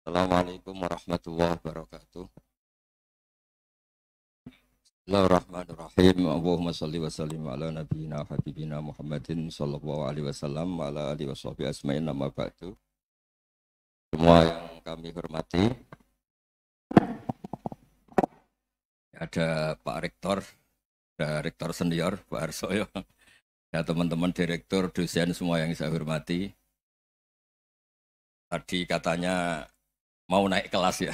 Assalamualaikum warahmatullahi wabarakatuh. Bismillahirrahmanirrahim. Allahumma shalli wa sallim ala nabiyyina habibina Muhammadin sallallahu alaihi wasallam wa ala alihi washabihi asma'in nama ba'du. Semua yang kami hormati ada Pak Rektor, ada Rektor senior Pak Arsoyo. Ya teman-teman direktur, dosen semua yang saya hormati. Tadi katanya mau naik kelas ya.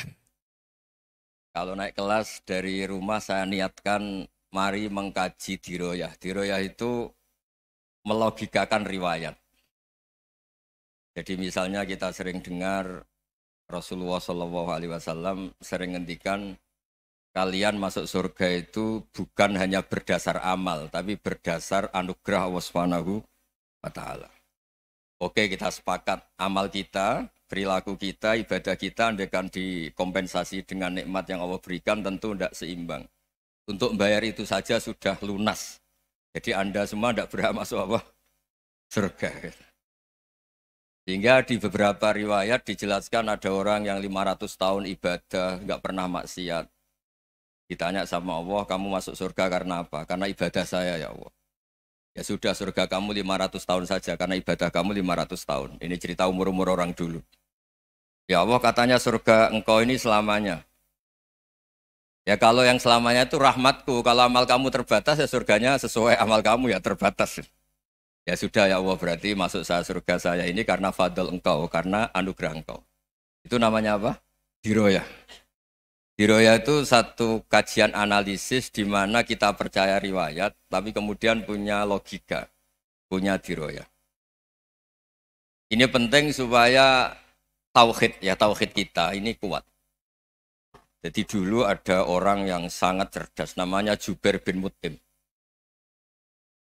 Kalau naik kelas dari rumah saya niatkan mari mengkaji diroyah. Diroyah itu melogikakan riwayat. Jadi misalnya kita sering dengar Rasulullah saw sering ngendikan kalian masuk surga itu bukan hanya berdasar amal tapi berdasar anugerah Allah Subhanahu wa Oke, kita sepakat amal kita perilaku kita, ibadah kita, akan dikompensasi dengan nikmat yang Allah berikan, tentu tidak seimbang. Untuk bayar itu saja sudah lunas. Jadi Anda semua tidak berhak masuk apa? Surga. Sehingga di beberapa riwayat dijelaskan ada orang yang 500 tahun ibadah, nggak pernah maksiat. Ditanya sama Allah, kamu masuk surga karena apa? Karena ibadah saya ya Allah. Ya sudah surga kamu 500 tahun saja karena ibadah kamu 500 tahun. Ini cerita umur-umur orang dulu. Ya Allah katanya surga engkau ini selamanya. Ya kalau yang selamanya itu rahmatku. Kalau amal kamu terbatas ya surganya sesuai amal kamu ya terbatas. Ya sudah ya Allah berarti masuk saya surga saya ini karena fadl engkau, karena anugerah engkau. Itu namanya apa? Diroyah. Hiroya itu satu kajian analisis di mana kita percaya riwayat, tapi kemudian punya logika, punya diroya. Ini penting supaya tauhid ya tauhid kita ini kuat. Jadi dulu ada orang yang sangat cerdas, namanya Jubair bin Mutim.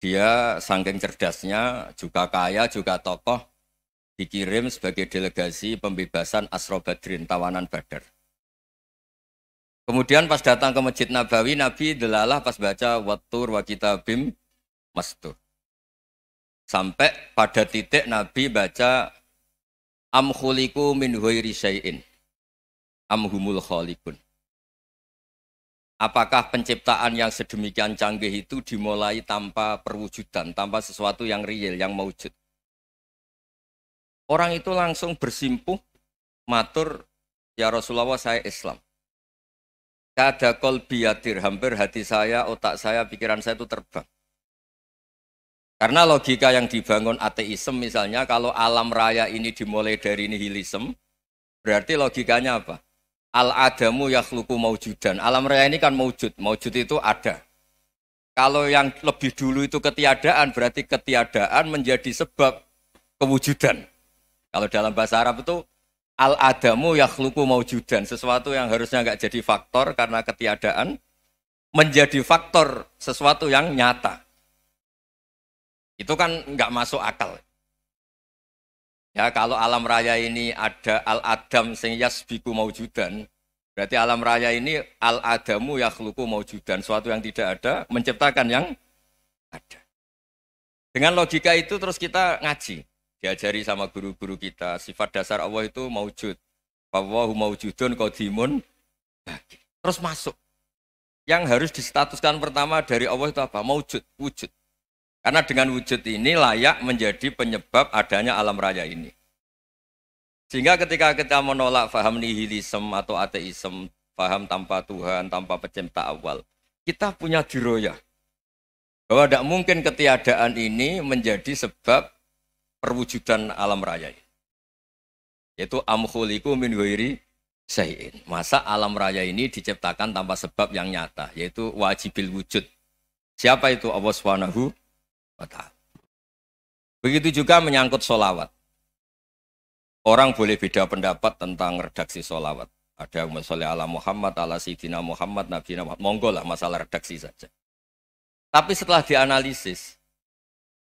Dia saking cerdasnya, juga kaya, juga tokoh, dikirim sebagai delegasi pembebasan Asrobadrin tawanan Badar Kemudian pas datang ke Masjid Nabawi, Nabi delalah pas baca watur wa kitabim mastur. Sampai pada titik Nabi baca amkhuliku min huiri syai'in amhumul khalikun. Apakah penciptaan yang sedemikian canggih itu dimulai tanpa perwujudan, tanpa sesuatu yang real, yang mewujud? Orang itu langsung bersimpuh, matur, ya Rasulullah saya Islam. Kada kol hampir hati saya, otak saya, pikiran saya itu terbang. Karena logika yang dibangun ateisme misalnya, kalau alam raya ini dimulai dari nihilisme, berarti logikanya apa? Al-adamu yakhluku maujudan. Alam raya ini kan maujud, maujud itu ada. Kalau yang lebih dulu itu ketiadaan, berarti ketiadaan menjadi sebab kewujudan. Kalau dalam bahasa Arab itu al adamu yakhluku maujudan, sesuatu yang harusnya nggak jadi faktor karena ketiadaan menjadi faktor sesuatu yang nyata. Itu kan nggak masuk akal. Ya kalau alam raya ini ada al adam sing yasbiku maujudan, berarti alam raya ini al adamu yakhluku maujudan, sesuatu yang tidak ada menciptakan yang ada. Dengan logika itu terus kita ngaji diajari sama guru-guru kita sifat dasar Allah itu maujud bahwa maujudun dimun terus masuk yang harus distatuskan pertama dari Allah itu apa maujud wujud karena dengan wujud ini layak menjadi penyebab adanya alam raya ini sehingga ketika kita menolak faham nihilism atau ateism faham tanpa Tuhan tanpa pencipta awal kita punya diroyah bahwa tidak mungkin ketiadaan ini menjadi sebab perwujudan alam raya Yaitu amkhuliku min ghairi sayin. Masa alam raya ini diciptakan tanpa sebab yang nyata, yaitu wajibil wujud. Siapa itu Allah Subhanahu wa taala. Begitu juga menyangkut solawat. Orang boleh beda pendapat tentang redaksi solawat. Ada yang mensoleh ala Muhammad, ala Sidina Muhammad, Nabi Muhammad. Monggo lah masalah redaksi saja. Tapi setelah dianalisis,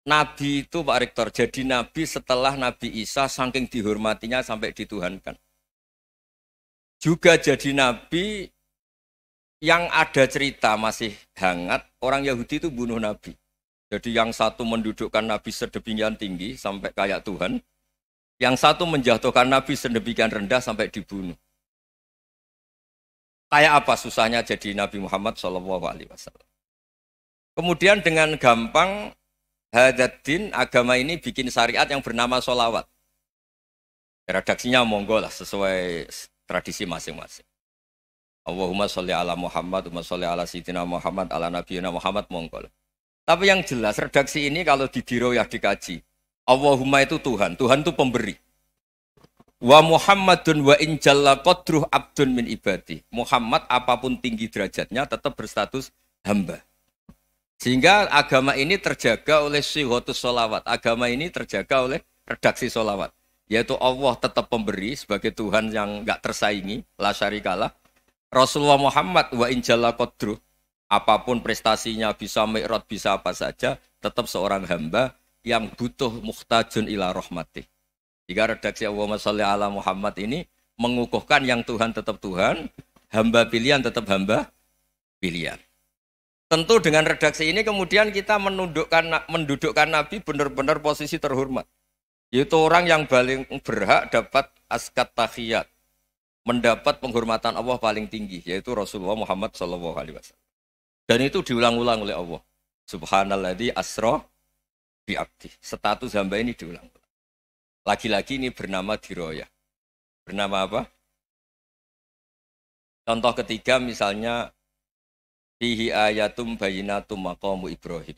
Nabi itu Pak Rektor jadi nabi setelah Nabi Isa saking dihormatinya sampai dituhankan. Juga jadi nabi yang ada cerita masih hangat orang Yahudi itu bunuh nabi. Jadi yang satu mendudukkan nabi sedemikian tinggi sampai kayak Tuhan, yang satu menjatuhkan nabi sedemikian rendah sampai dibunuh. Kayak apa susahnya jadi Nabi Muhammad SAW. Kemudian dengan gampang Hadadin agama ini bikin syariat yang bernama solawat. Redaksinya monggo lah sesuai tradisi masing-masing. Allahumma sholli ala Muhammad, umma sholli ala Sayyidina Muhammad, ala Nabi Muhammad monggo lah. Tapi yang jelas redaksi ini kalau di ya dikaji, Allahumma itu Tuhan, Tuhan itu pemberi. Wa Muhammadun wa injalla qadruh abdun min ibadi. Muhammad apapun tinggi derajatnya tetap berstatus hamba. Sehingga agama ini terjaga oleh sihotus solawat. Agama ini terjaga oleh redaksi solawat. Yaitu Allah tetap pemberi sebagai Tuhan yang nggak tersaingi, la syarikalah. Rasulullah Muhammad wa injalla qadruh. Apapun prestasinya, bisa mikrot bisa apa saja, tetap seorang hamba yang butuh muhtajun ila rahmatih. Jika redaksi Allahumma salli ala Muhammad ini mengukuhkan yang Tuhan tetap Tuhan, hamba pilihan tetap hamba pilihan. Tentu dengan redaksi ini kemudian kita menundukkan mendudukkan Nabi benar-benar posisi terhormat. Yaitu orang yang paling berhak dapat askat tahiyat. Mendapat penghormatan Allah paling tinggi yaitu Rasulullah Muhammad SAW. Dan itu diulang-ulang oleh Allah. Subhanallah Subhanalladzi asroh biakti Status hamba ini diulang-ulang. Lagi-lagi ini bernama diroya. Bernama apa? Contoh ketiga misalnya Fihi ayatum bayinatum maqamu Ibrahim.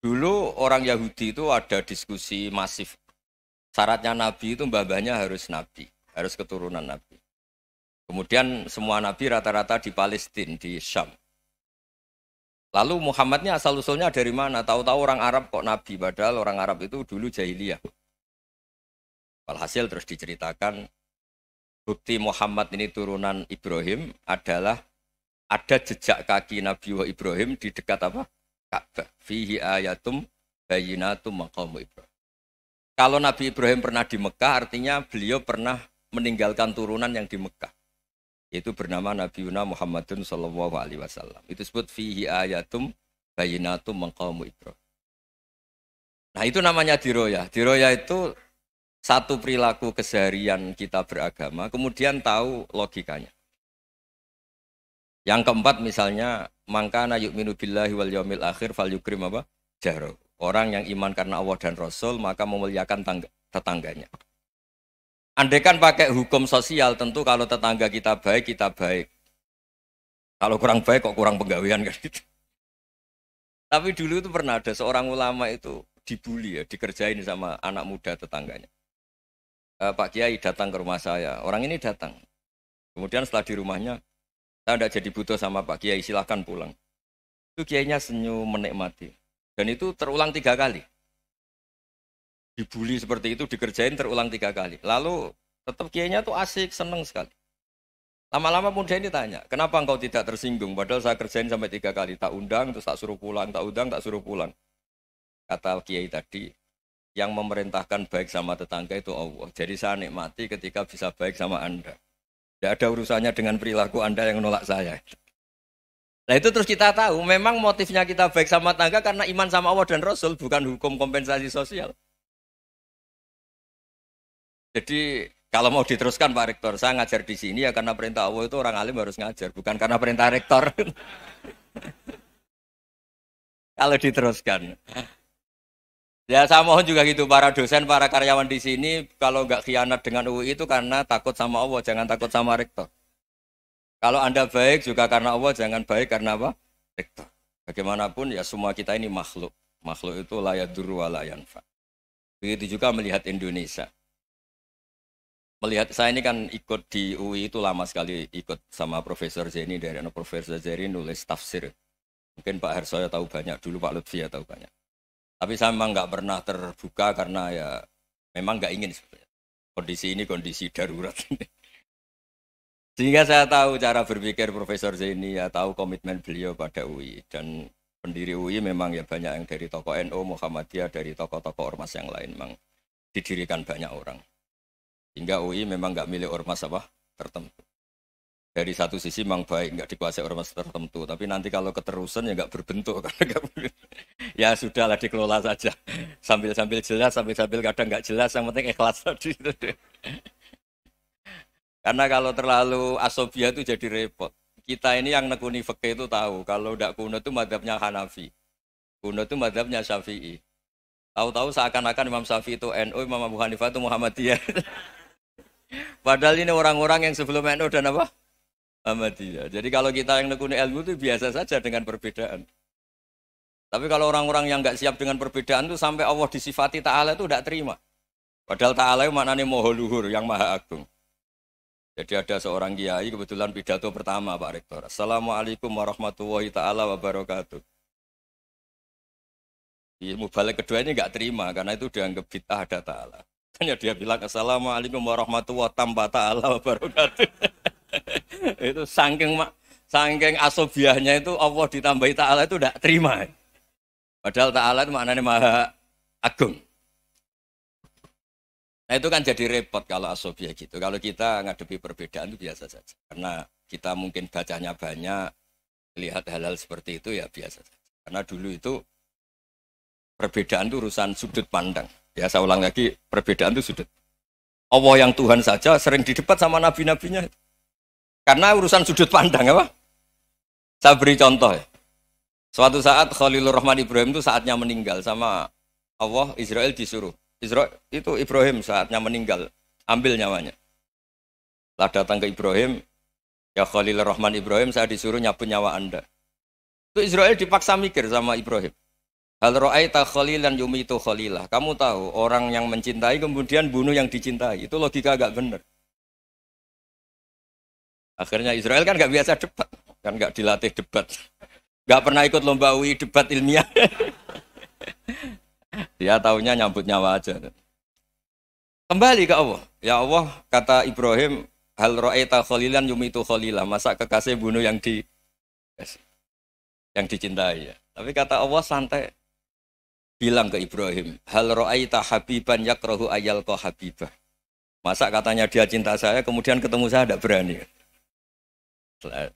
Dulu orang Yahudi itu ada diskusi masif. Syaratnya nabi itu babahnya harus nabi, harus keturunan nabi. Kemudian semua nabi rata-rata di Palestina, di Syam. Lalu Muhammadnya asal usulnya dari mana? Tahu-tahu orang Arab kok nabi, padahal orang Arab itu dulu jahiliyah. Walhasil terus diceritakan bukti Muhammad ini turunan Ibrahim adalah ada jejak kaki Nabi Ibrahim di dekat apa? Ka'bah. Fihi ayatum bayinatum maqam Ibrahim. Kalau Nabi Ibrahim pernah di Mekah, artinya beliau pernah meninggalkan turunan yang di Mekah. Itu bernama Nabi Yuna Muhammadun Sallallahu Alaihi Wasallam. Itu disebut fihi ayatum bayinatum maqam Ibrahim. Nah itu namanya diroya. Diroya itu satu perilaku keseharian kita beragama, kemudian tahu logikanya. Yang keempat misalnya mangkana yu'minu billahi wal yaumil akhir fal yukrim apa? jahro Orang yang iman karena Allah dan Rasul maka memuliakan tangga, tetangganya. Andaikan pakai hukum sosial tentu kalau tetangga kita baik kita baik. Kalau kurang baik kok kurang pegawaian kan gitu. Tapi dulu itu pernah ada seorang ulama itu dibully ya, dikerjain sama anak muda tetangganya. E, Pak Kiai datang ke rumah saya, orang ini datang. Kemudian setelah di rumahnya, saya tidak jadi butuh sama Pak Kiai, silahkan pulang. Itu Kiainya senyum menikmati. Dan itu terulang tiga kali. Dibully seperti itu, dikerjain terulang tiga kali. Lalu tetap Kiainya tuh asik, seneng sekali. Lama-lama muda ini tanya, kenapa engkau tidak tersinggung? Padahal saya kerjain sampai tiga kali, tak undang, terus tak suruh pulang, tak undang, tak suruh pulang. Kata Kiai tadi, yang memerintahkan baik sama tetangga itu Allah. Jadi saya nikmati ketika bisa baik sama Anda. Tidak ada urusannya dengan perilaku Anda yang menolak saya. Nah itu terus kita tahu, memang motifnya kita baik sama tangga karena iman sama Allah dan Rasul, bukan hukum kompensasi sosial. Jadi kalau mau diteruskan Pak Rektor, saya ngajar di sini ya karena perintah Allah itu orang alim harus ngajar, bukan karena perintah Rektor. kalau diteruskan. Ya saya mohon juga gitu para dosen, para karyawan di sini kalau nggak khianat dengan UI itu karena takut sama Allah, jangan takut sama rektor. Kalau anda baik juga karena Allah, jangan baik karena apa? Rektor. Bagaimanapun ya semua kita ini makhluk. Makhluk itu layak duru fa Begitu juga melihat Indonesia. Melihat saya ini kan ikut di UI itu lama sekali ikut sama Profesor Zeni dari Profesor Zeni nulis tafsir. Mungkin Pak Harsoyo tahu banyak dulu, Pak Lutfi ya tahu banyak tapi saya memang nggak pernah terbuka karena ya memang nggak ingin sebenarnya. Kondisi ini kondisi darurat ini. Sehingga saya tahu cara berpikir Profesor Zaini, ya tahu komitmen beliau pada UI. Dan pendiri UI memang ya banyak yang dari tokoh NU, NO, Muhammadiyah, dari tokoh-tokoh ormas yang lain memang didirikan banyak orang. Hingga UI memang nggak milih ormas apa tertentu dari satu sisi memang baik nggak dikuasai ormas tertentu tapi nanti kalau keterusan ya nggak berbentuk karena ya sudahlah dikelola saja sambil sambil jelas sambil sambil kadang nggak jelas yang penting ikhlas tadi karena kalau terlalu asobia itu jadi repot kita ini yang nekuni fakih itu tahu kalau tidak kuno itu madhabnya Hanafi kuno itu madhabnya Syafi'i tahu-tahu seakan-akan Imam Syafi'i itu NU Imam Abu Hanifah itu Muhammadiyah padahal ini orang-orang yang sebelum NU dan apa Ahmadiyah. Jadi kalau kita yang nekuni ilmu itu biasa saja dengan perbedaan. Tapi kalau orang-orang yang nggak siap dengan perbedaan itu sampai Allah disifati Ta'ala itu tidak terima. Padahal Ta'ala itu maknanya moho luhur yang maha agung. Jadi ada seorang kiai kebetulan pidato pertama Pak Rektor. Assalamualaikum warahmatullahi ta'ala wabarakatuh. Di iya, mubalik kedua ini nggak terima karena itu dianggap bid'ah ada ta'ala. Hanya dia bilang Assalamualaikum warahmatullahi ta'ala wabarakatuh. itu saking sangking asobiahnya itu Allah ditambahi Ta'ala itu tidak terima. Padahal Ta'ala itu maknanya maha agung. Nah itu kan jadi repot kalau asobiah gitu. Kalau kita ngadepi perbedaan itu biasa saja. Karena kita mungkin bacanya banyak, lihat halal seperti itu ya biasa saja. Karena dulu itu perbedaan itu urusan sudut pandang. Ya saya ulang lagi, perbedaan itu sudut. Allah yang Tuhan saja sering didebat sama nabi-nabinya. Karena urusan sudut pandang apa? Saya beri contoh ya. Suatu saat Khalilur Rahman Ibrahim itu saatnya meninggal sama Allah Israel disuruh. Israel itu Ibrahim saatnya meninggal, ambil nyawanya. Lah datang ke Ibrahim, ya Khalilur Rahman Ibrahim saya disuruh nyapu nyawa Anda. Itu Israel dipaksa mikir sama Ibrahim. Hal dan khalilan yumitu khalilah. Kamu tahu orang yang mencintai kemudian bunuh yang dicintai. Itu logika agak benar. Akhirnya Israel kan nggak biasa debat, kan nggak dilatih debat, nggak pernah ikut lomba UI debat ilmiah. Dia ya, tahunya nyambut nyawa aja. Kembali ke Allah. Ya Allah, kata Ibrahim, hal ro'aita kholilan yumitu kholilah. Masa kekasih bunuh yang di yang dicintai Tapi kata Allah santai bilang ke Ibrahim, hal ro'aita habiban yakrohu ayal ko habibah. Masa katanya dia cinta saya, kemudian ketemu saya tidak berani.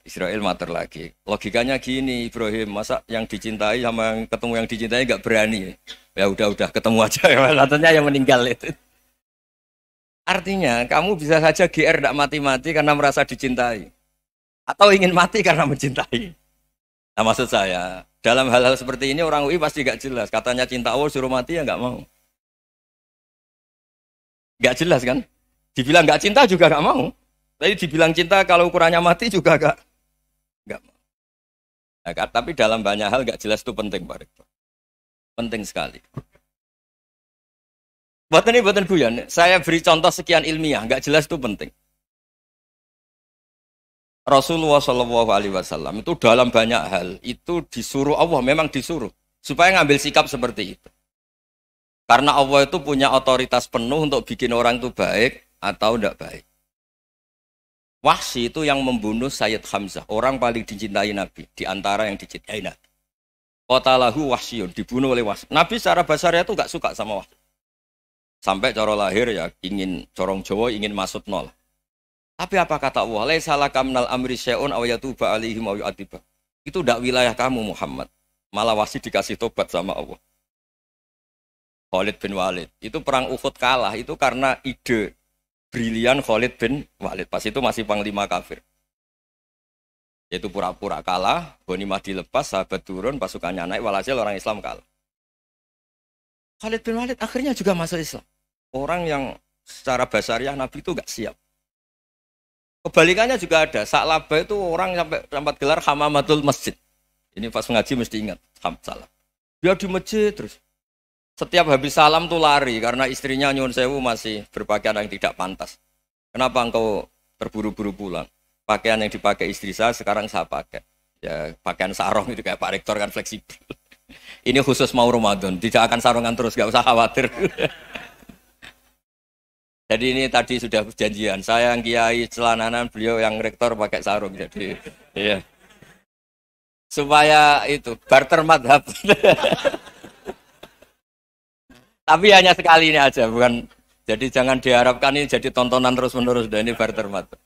Israel mater lagi. Logikanya gini, Ibrahim, masa yang dicintai sama yang ketemu yang dicintai nggak berani? Ya udah-udah ketemu aja ya, katanya yang meninggal itu. Artinya kamu bisa saja GR tidak mati-mati karena merasa dicintai. Atau ingin mati karena mencintai. Nah maksud saya, dalam hal-hal seperti ini orang UI pasti nggak jelas. Katanya cinta Allah suruh mati ya nggak mau. Nggak jelas kan? Dibilang nggak cinta juga nggak mau. Tadi dibilang cinta kalau ukurannya mati juga agak enggak Nah, tapi dalam banyak hal nggak jelas itu penting Pak Rektor. Penting sekali. Buat ini buatan ya. guyon, saya beri contoh sekian ilmiah, nggak jelas itu penting. Rasulullah Shallallahu Alaihi Wasallam itu dalam banyak hal itu disuruh Allah memang disuruh supaya ngambil sikap seperti itu. Karena Allah itu punya otoritas penuh untuk bikin orang itu baik atau tidak baik. Wahsi itu yang membunuh Sayyid Hamzah, orang paling dicintai Nabi, di antara yang dicintai Nabi. Kota lahu Wahsyun, dibunuh oleh Wahsi. Nabi secara basarnya itu gak suka sama Wahsi. Sampai coro lahir ya, ingin corong Jawa, ingin masuk nol. Tapi apa kata Allah? salah kamnal amri syaun awayatuba alihim awiyatiba. Itu tidak wilayah kamu Muhammad. Malah Wahsi dikasih tobat sama Allah. Khalid bin Walid. Itu perang Uhud kalah, itu karena ide brilian Khalid bin Walid. Pas itu masih panglima kafir. Yaitu pura-pura kalah, Mahdi lepas, sahabat turun, pasukannya naik, walhasil orang Islam kalah. Khalid bin Walid akhirnya juga masuk Islam. Orang yang secara basariah Nabi itu gak siap. Kebalikannya juga ada. saat laba itu orang sampai tempat gelar hamamatul masjid. Ini pas mengaji mesti ingat. salah. Dia di masjid terus. Setiap habis salam tuh lari karena istrinya nyuwun sewu masih berpakaian yang tidak pantas. Kenapa engkau terburu-buru pulang? Pakaian yang dipakai istri saya sekarang saya pakai. Ya pakaian sarong itu kayak Pak Rektor kan fleksibel. Ini khusus mau Ramadan, tidak akan sarongan terus, gak usah khawatir. jadi ini tadi sudah janjian, saya yang kiai celananan, beliau yang rektor pakai sarung. Jadi, ya. Supaya itu, barter madhab. Tapi hanya sekali ini aja, bukan. Jadi jangan diharapkan ini jadi tontonan terus-menerus dan ini barter mata.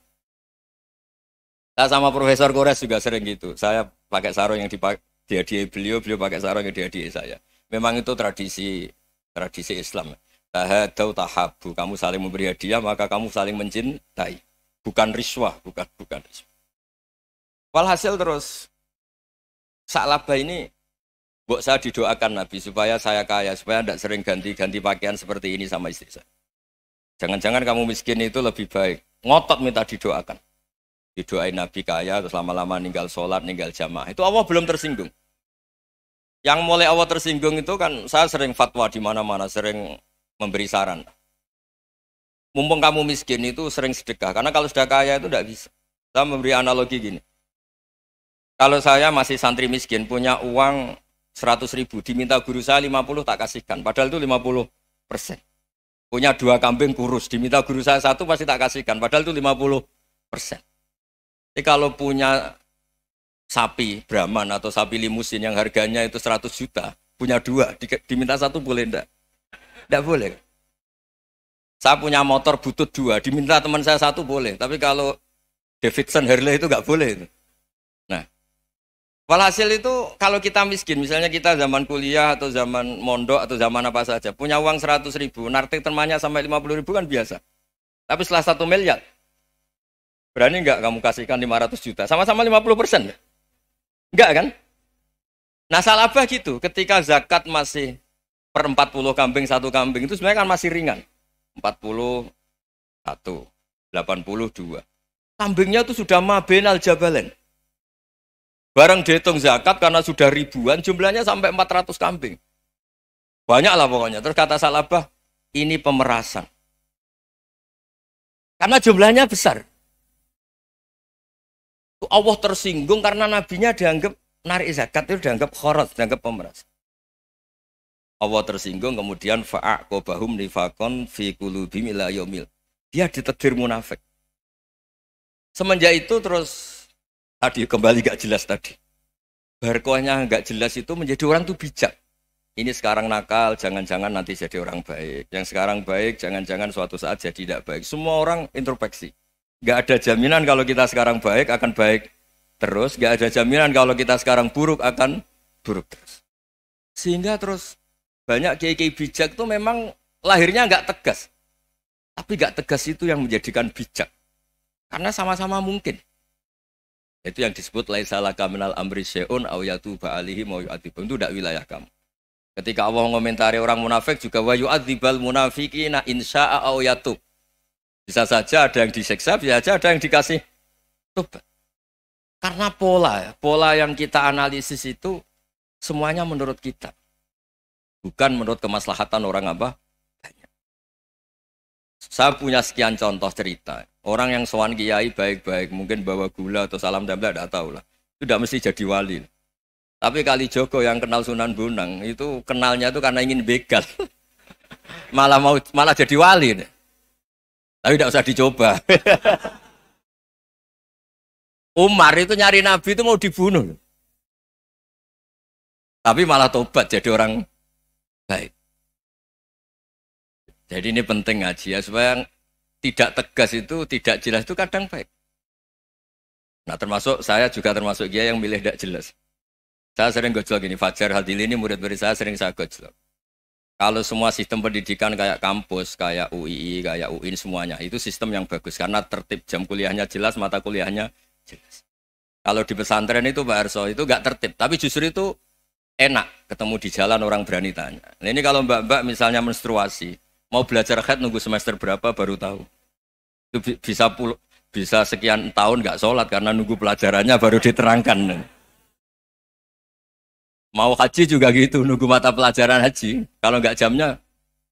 Saya sama Profesor Kores juga sering gitu. Saya pakai sarung yang dipakai dihadiahi beliau, beliau pakai sarung yang dihadiahi saya. Memang itu tradisi tradisi Islam. Tahadau tahabu, kamu saling memberi hadiah maka kamu saling mencintai. Bukan riswah, bukan bukan Walhasil terus Sa'labah ini Buat saya didoakan Nabi supaya saya kaya, supaya tidak sering ganti-ganti pakaian seperti ini sama istri saya. Jangan-jangan kamu miskin itu lebih baik. Ngotot minta didoakan. Didoain Nabi kaya, terus lama-lama ninggal sholat, ninggal jamaah. Itu Allah belum tersinggung. Yang mulai Allah tersinggung itu kan saya sering fatwa di mana-mana, sering memberi saran. Mumpung kamu miskin itu sering sedekah, karena kalau sudah kaya itu tidak bisa. Saya memberi analogi gini. Kalau saya masih santri miskin, punya uang seratus ribu, diminta guru saya lima puluh tak kasihkan, padahal itu lima puluh persen. Punya dua kambing kurus, diminta guru saya satu pasti tak kasihkan, padahal itu lima puluh persen. Jadi kalau punya sapi Brahman atau sapi limusin yang harganya itu 100 juta, punya dua, diminta satu boleh enggak? Enggak boleh. Saya punya motor butut dua, diminta teman saya satu boleh, tapi kalau Davidson Harley itu nggak boleh. Itu. Walhasil itu kalau kita miskin, misalnya kita zaman kuliah atau zaman mondok atau zaman apa saja, punya uang 100 ribu, nartik temannya sampai 50 ribu kan biasa. Tapi setelah satu miliar, ya, berani nggak kamu kasihkan 500 juta? Sama-sama 50 persen. Ya? Nggak kan? Nah salabah gitu, ketika zakat masih per 40 kambing, satu kambing itu sebenarnya kan masih ringan. delapan puluh 82. Kambingnya itu sudah mabenal jabalen. Barang dihitung zakat karena sudah ribuan, jumlahnya sampai 400 kambing. Banyak lah pokoknya. Terus kata Salabah, ini pemerasan. Karena jumlahnya besar. Allah tersinggung karena nabinya dianggap narik zakat itu dianggap khorat, dianggap pemeras. Allah tersinggung kemudian fa'aqobahum nifakon fi kulubim ila yomil. Dia ditetir munafik. Semenjak itu terus Tadi kembali gak jelas tadi. Berkuahnya gak jelas itu menjadi orang tuh bijak. Ini sekarang nakal, jangan-jangan nanti jadi orang baik. Yang sekarang baik, jangan-jangan suatu saat jadi tidak baik. Semua orang introspeksi. Gak ada jaminan kalau kita sekarang baik akan baik terus. Gak ada jaminan kalau kita sekarang buruk akan buruk terus. Sehingga terus banyak kiai-kiai bijak tuh memang lahirnya gak tegas. Tapi gak tegas itu yang menjadikan bijak. Karena sama-sama mungkin. Itu yang disebut laisa salah minal amri syai'un aw yatuba alihi mau yu'adzibun. Itu tidak wilayah kamu. Ketika Allah mengomentari orang munafik juga wa yu'adzibal munafiqina insya'a aw yatub. Bisa saja ada yang diseksa, bisa saja ada yang dikasih tobat. Karena pola, pola yang kita analisis itu semuanya menurut kita. Bukan menurut kemaslahatan orang apa? Saya punya sekian contoh cerita. Orang yang sowan kiai baik-baik, mungkin bawa gula atau salam tempel, tidak tahu lah. Itu tidak mesti jadi wali. Tapi kali Joko yang kenal Sunan Bonang itu kenalnya itu karena ingin begal. malah mau malah jadi wali. Tapi tidak usah dicoba. Umar itu nyari Nabi itu mau dibunuh. Tapi malah tobat jadi orang baik. Jadi ini penting aja ya supaya tidak tegas itu, tidak jelas itu kadang baik. Nah termasuk saya juga termasuk dia yang milih tidak jelas. Saya sering gojlok gini, Fajar Hadili ini murid-murid saya sering saya gojlok. Kalau semua sistem pendidikan kayak kampus, kayak UII, kayak UIN semuanya, itu sistem yang bagus karena tertib jam kuliahnya jelas, mata kuliahnya jelas. Kalau di pesantren itu Pak Arso itu nggak tertib, tapi justru itu enak ketemu di jalan orang berani tanya. Nah, ini kalau mbak-mbak misalnya menstruasi, Mau belajar head nunggu semester berapa baru tahu. Itu bisa pul bisa sekian tahun nggak sholat karena nunggu pelajarannya baru diterangkan. Mau haji juga gitu, nunggu mata pelajaran haji. Kalau nggak jamnya,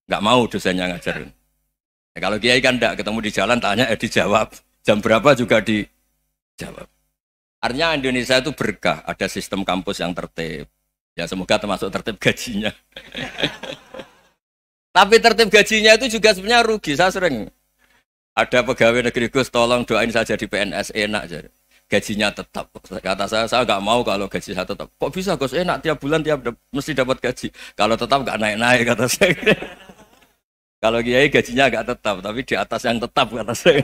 nggak mau dosennya ngajarin. Nah, kalau kiai kan enggak ketemu di jalan tanya eh, dijawab jam berapa juga dijawab. Artinya Indonesia itu berkah, ada sistem kampus yang tertib. Ya semoga termasuk tertib gajinya. Tapi tertib gajinya itu juga sebenarnya rugi. Saya sering ada pegawai negeri Gus, tolong doain saja di PNS enak jadi gajinya tetap. Kata saya, saya nggak mau kalau gaji saya tetap. Kok bisa Gus? Enak tiap bulan tiap mesti dapat gaji. Kalau tetap nggak naik-naik kata saya. kalau kiai gajinya nggak tetap, tapi di atas yang tetap kata saya.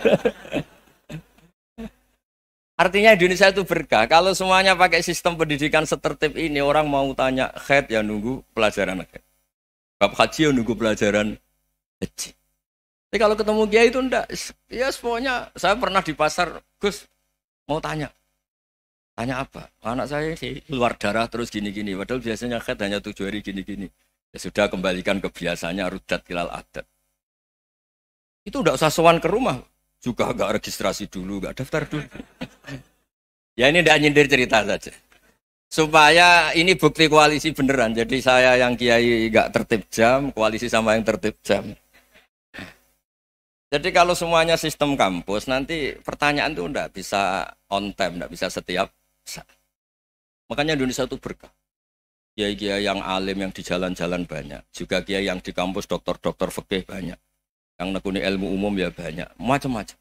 Artinya Indonesia itu berkah. Kalau semuanya pakai sistem pendidikan setertib ini, orang mau tanya head ya nunggu pelajaran head. Bab haji yang nunggu pelajaran haji. Tapi kalau ketemu kiai itu enggak, ya semuanya saya pernah di pasar, Gus mau tanya, tanya apa? Anak saya keluar darah terus gini-gini, padahal biasanya khed hanya tujuh hari gini-gini. Ya sudah kembalikan kebiasaannya rudat kilal adat. Itu enggak usah sowan ke rumah, juga enggak registrasi dulu, enggak daftar dulu. ya ini enggak nyindir cerita saja supaya ini bukti koalisi beneran. Jadi saya yang kiai gak tertib jam, koalisi sama yang tertib jam. Jadi kalau semuanya sistem kampus, nanti pertanyaan tuh nggak bisa on time, nggak bisa setiap saat. Makanya Indonesia itu berkah. Kiai-kiai yang alim yang di jalan-jalan banyak, juga kiai yang di kampus dokter-dokter fikih banyak, yang nekuni ilmu umum ya banyak, macam-macam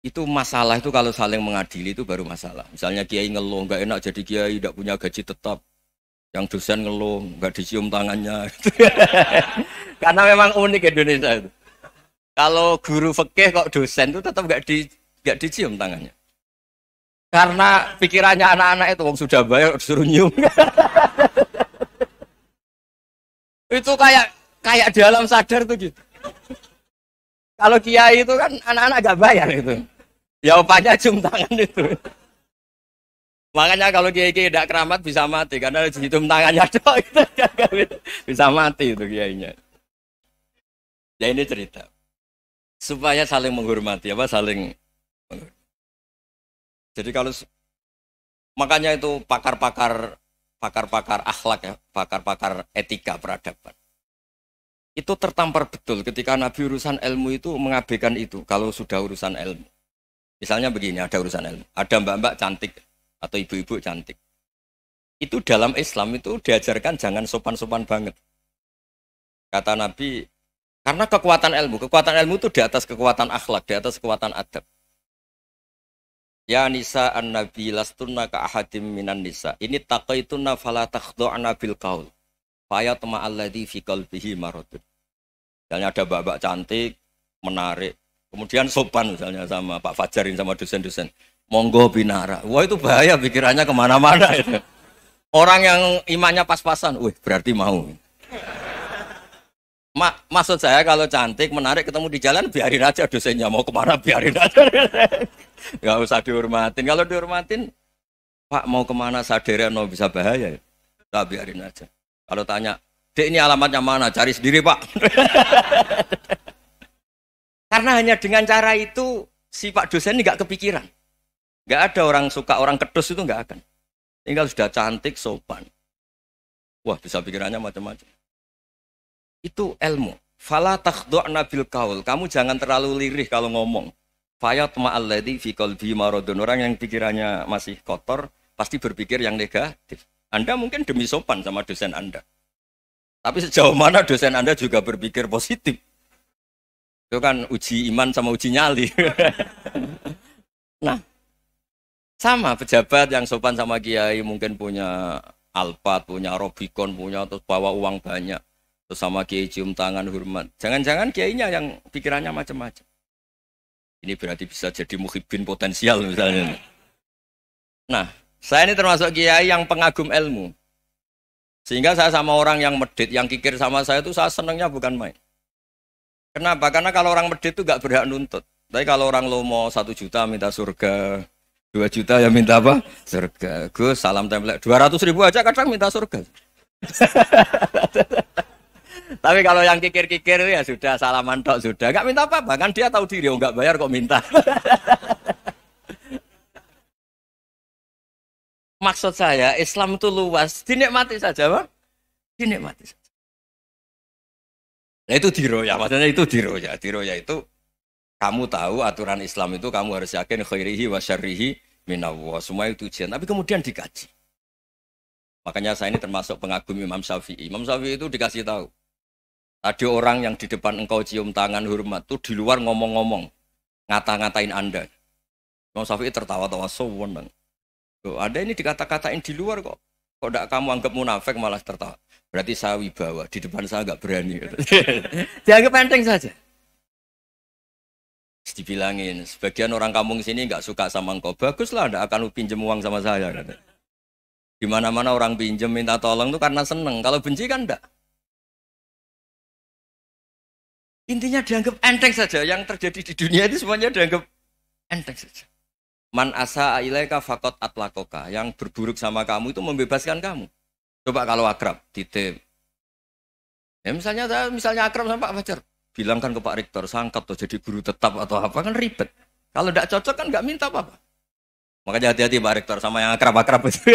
itu masalah itu kalau saling mengadili itu baru masalah. Misalnya kiai ngeluh, nggak enak jadi kiai, tidak punya gaji tetap. Yang dosen ngeluh, nggak dicium tangannya. Karena memang unik Indonesia itu. Kalau guru fikih kok dosen itu tetap nggak di nggak dicium tangannya. Karena pikirannya anak-anak itu wong sudah bayar disuruh nyium. itu kayak kayak di alam sadar tuh gitu. Kalau kiai itu kan anak-anak gak bayar itu. ya upahnya cium tangan itu. Makanya kalau kiai-kiai tidak keramat bisa mati karena cium tangannya doang itu bisa mati itu kiainya. Ya ini cerita supaya saling menghormati apa saling jadi kalau makanya itu pakar-pakar pakar-pakar akhlak ya pakar-pakar etika peradaban itu tertampar betul ketika Nabi urusan ilmu itu mengabaikan itu kalau sudah urusan ilmu. Misalnya begini, ada urusan ilmu. Ada mbak-mbak cantik atau ibu-ibu cantik. Itu dalam Islam itu diajarkan jangan sopan-sopan banget. Kata Nabi, karena kekuatan ilmu, kekuatan ilmu itu di atas kekuatan akhlak, di atas kekuatan adab. Ya nisa an nabi lastunna ka ahadim minan nisa. Ini taqaituna fala takhdu'na bil kaul Allah alladhi fi qalbihi maradun. Misalnya ada babak cantik, menarik, kemudian sopan misalnya sama Pak Fajarin sama dosen-dosen. Monggo binara. Wah itu bahaya pikirannya kemana-mana. Ya. Orang yang imannya pas-pasan, wih berarti mau. Ma maksud saya kalau cantik, menarik, ketemu di jalan, biarin aja dosennya. Mau kemana, biarin aja. Gak usah dihormatin. Kalau dihormatin, Pak mau kemana sadere no bisa bahaya. Ya. biarin aja. Kalau tanya, Dek ini alamatnya mana? Cari sendiri pak. Karena hanya dengan cara itu si pak dosen ini gak kepikiran. Gak ada orang suka orang kedus itu gak akan. Tinggal sudah cantik, sopan. Wah bisa pikirannya macam-macam. Itu ilmu. Fala takhdu'na bil kaul. Kamu jangan terlalu lirih kalau ngomong. Fayatma alladhi fi qalbi maradun. Orang yang pikirannya masih kotor, pasti berpikir yang negatif. Anda mungkin demi sopan sama dosen Anda. Tapi sejauh mana dosen Anda juga berpikir positif? Itu kan uji iman sama uji nyali. nah, sama pejabat yang sopan sama kiai mungkin punya Alphard, punya Robicon, punya atau bawa uang banyak. Terus sama kiai cium tangan hormat. Jangan-jangan kiainya yang pikirannya macam-macam. Ini berarti bisa jadi muhibin potensial misalnya. Nah, saya ini termasuk kiai yang pengagum ilmu. Sehingga saya sama orang yang medit, yang kikir sama saya itu saya senangnya bukan main. Kenapa? Karena kalau orang medit itu gak berhak nuntut. Tapi kalau orang lo satu juta minta surga, dua juta ya minta apa? Surga. gus salam template. Dua ratus ribu aja kadang minta surga. Tapi kalau yang kikir-kikir ya sudah salaman tok sudah. Gak minta apa-apa kan dia tahu diri oh gak bayar kok minta. maksud saya Islam itu luas, dinikmati saja, bang Dinikmati saja. Nah itu diroya, maksudnya itu diroya. Diroya itu kamu tahu aturan Islam itu kamu harus yakin khairihi wa syarrihi minallah. Semua itu ujian, tapi kemudian dikaji. Makanya saya ini termasuk pengagum Imam Syafi'i. Imam Syafi'i itu dikasih tahu. Tadi orang yang di depan engkau cium tangan hormat tuh di luar ngomong-ngomong, ngata-ngatain Anda. Imam Syafi'i tertawa-tawa so sewenang. Loh, ada ini dikata-katain di luar kok. Kok tidak kamu anggap munafik malah tertawa. Berarti saya wibawa, di depan saya nggak berani. Dianggap enteng saja. Terus dibilangin, sebagian orang kampung sini nggak suka sama engkau. Baguslah, ndak akan pinjem uang sama saya. Di mana-mana orang pinjem minta tolong itu karena seneng. Kalau benci kan enggak? Intinya dianggap enteng saja. Yang terjadi di dunia itu semuanya dianggap enteng saja. Man asa ilaika fakot atlakoka. Yang berburuk sama kamu itu membebaskan kamu. Coba kalau akrab, titip. Ya misalnya misalnya akrab sama Pak Fajar, bilangkan ke Pak Rektor, sangkat tuh jadi guru tetap atau apa kan ribet. Kalau tidak cocok kan nggak minta apa-apa. Makanya hati-hati Pak Rektor sama yang akrab-akrab itu.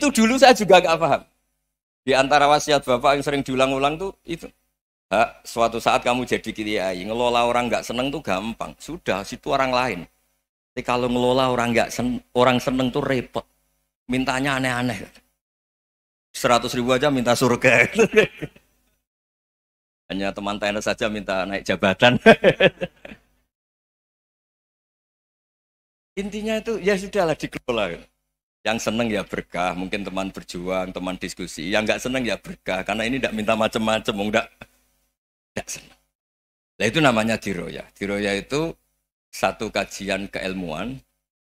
itu dulu saya juga nggak paham. Di antara wasiat Bapak yang sering diulang-ulang tuh itu ha, suatu saat kamu jadi kiai ngelola orang nggak seneng tuh gampang sudah situ orang lain tapi kalau ngelola orang nggak sen, orang seneng tuh repot mintanya aneh-aneh seratus ribu aja minta surga hanya teman tenis saja minta naik jabatan intinya itu ya sudahlah dikelola yang seneng ya berkah mungkin teman berjuang teman diskusi yang nggak seneng ya berkah karena ini tidak minta macam-macam nggak tidak senang. Nah itu namanya diroya. Diroya itu satu kajian keilmuan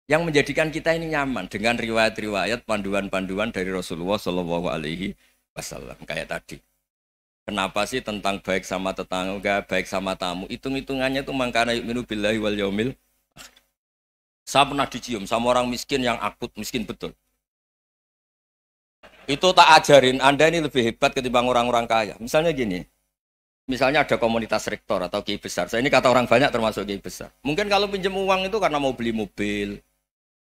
yang menjadikan kita ini nyaman dengan riwayat-riwayat panduan-panduan dari Rasulullah Shallallahu Alaihi Wasallam kayak tadi. Kenapa sih tentang baik sama tetangga, baik sama tamu? Hitung-hitungannya itu mangkana minu billahi wal yaumil. Saya pernah dicium sama orang miskin yang akut, miskin betul. Itu tak ajarin, Anda ini lebih hebat ketimbang orang-orang kaya. Misalnya gini, Misalnya ada komunitas rektor atau kiai besar. Saya ini kata orang banyak termasuk kiai besar. Mungkin kalau pinjam uang itu karena mau beli mobil,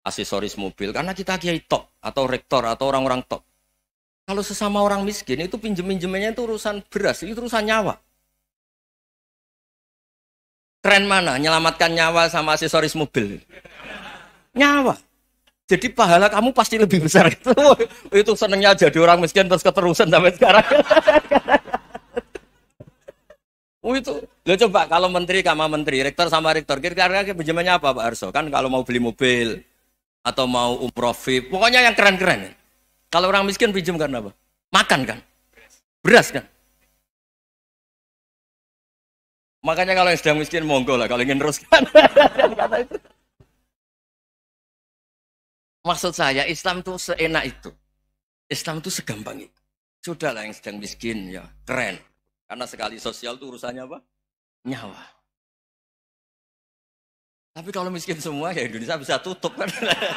aksesoris mobil, karena kita kiai top atau rektor atau orang-orang top. Kalau sesama orang miskin itu pinjem pinjemnya itu urusan beras, itu urusan nyawa. Keren mana? Nyelamatkan nyawa sama aksesoris mobil. Nyawa. Jadi pahala kamu pasti lebih besar. itu senengnya jadi orang miskin terus keterusan sampai sekarang. Oh itu. Lo coba kalau menteri sama menteri, rektor sama rektor, kira-kira pinjamannya apa Pak Arso? Kan kalau mau beli mobil atau mau umroh VIP, pokoknya yang keren-keren. Kalau orang miskin pinjam karena apa? Makan kan? Beras kan? Makanya kalau yang sedang miskin monggo lah, kalau ingin teruskan. Maksud saya Islam itu seenak itu. Islam itu segampang itu. Sudahlah yang sedang miskin ya, keren. Karena sekali sosial itu urusannya apa? Nyawa. Tapi kalau miskin semua ya Indonesia bisa tutup kan.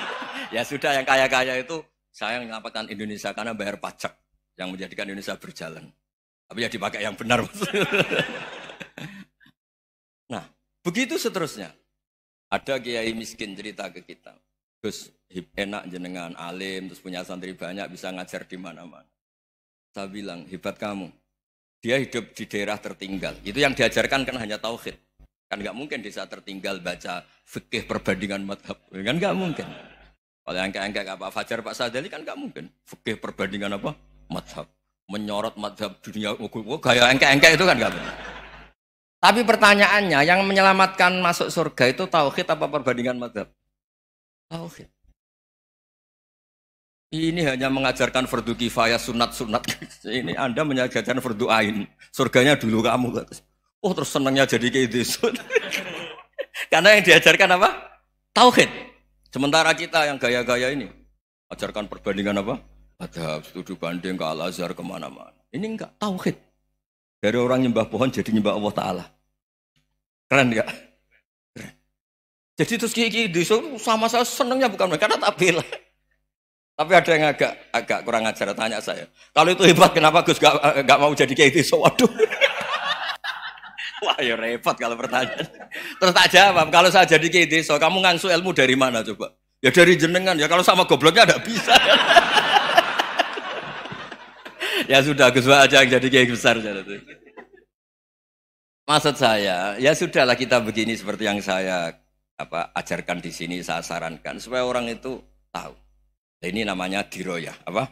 ya sudah yang kaya-kaya itu saya menyelamatkan Indonesia karena bayar pajak yang menjadikan Indonesia berjalan. Tapi ya dipakai yang benar nah, begitu seterusnya. Ada kiai miskin cerita ke kita. Gus, enak jenengan alim, terus punya santri banyak, bisa ngajar di mana-mana. Saya bilang, hebat kamu. Dia hidup di daerah tertinggal. Itu yang diajarkan kan hanya tauhid. Kan nggak mungkin desa tertinggal baca fikih perbandingan madhab. Kan nggak mungkin. Kalau yang kayak kayak Pak Fajar, Pak Sadali kan nggak mungkin. Fikih perbandingan apa? Madhab. Menyorot madhab dunia. Oh, gaya yang kayak itu kan nggak mungkin. Tapi pertanyaannya, yang menyelamatkan masuk surga itu tauhid apa perbandingan madhab? Tauhid. Ini hanya mengajarkan fardu kifayah sunat-sunat. Ini Anda mengajarkan fardu ain. Surganya dulu kamu. Oh terus senangnya jadi kayak Karena yang diajarkan apa? Tauhid. Sementara kita yang gaya-gaya ini ajarkan perbandingan apa? Ada studi banding ke Al Azhar kemana-mana. Ini enggak tauhid. Dari orang nyembah pohon jadi nyembah Allah Taala. Keren enggak? Keren. Jadi terus kiki di sama saya senangnya bukan mereka karena tak bilang. Tapi ada yang agak agak kurang ajar tanya saya. Kalau itu hebat kenapa Gus gak, eh, gak mau jadi kayak itu? waduh. Wah, ya repot kalau pertanyaan. Terus tak jawab, kalau saya jadi kayak So, kamu ngangsu ilmu dari mana coba? Ya dari jenengan. Ya kalau sama gobloknya ada bisa. ya sudah, Gus aja yang jadi kayak besar. Maksud saya, ya sudahlah kita begini seperti yang saya apa ajarkan di sini, saya sarankan supaya orang itu tahu. Nah, ini namanya diroyah, apa?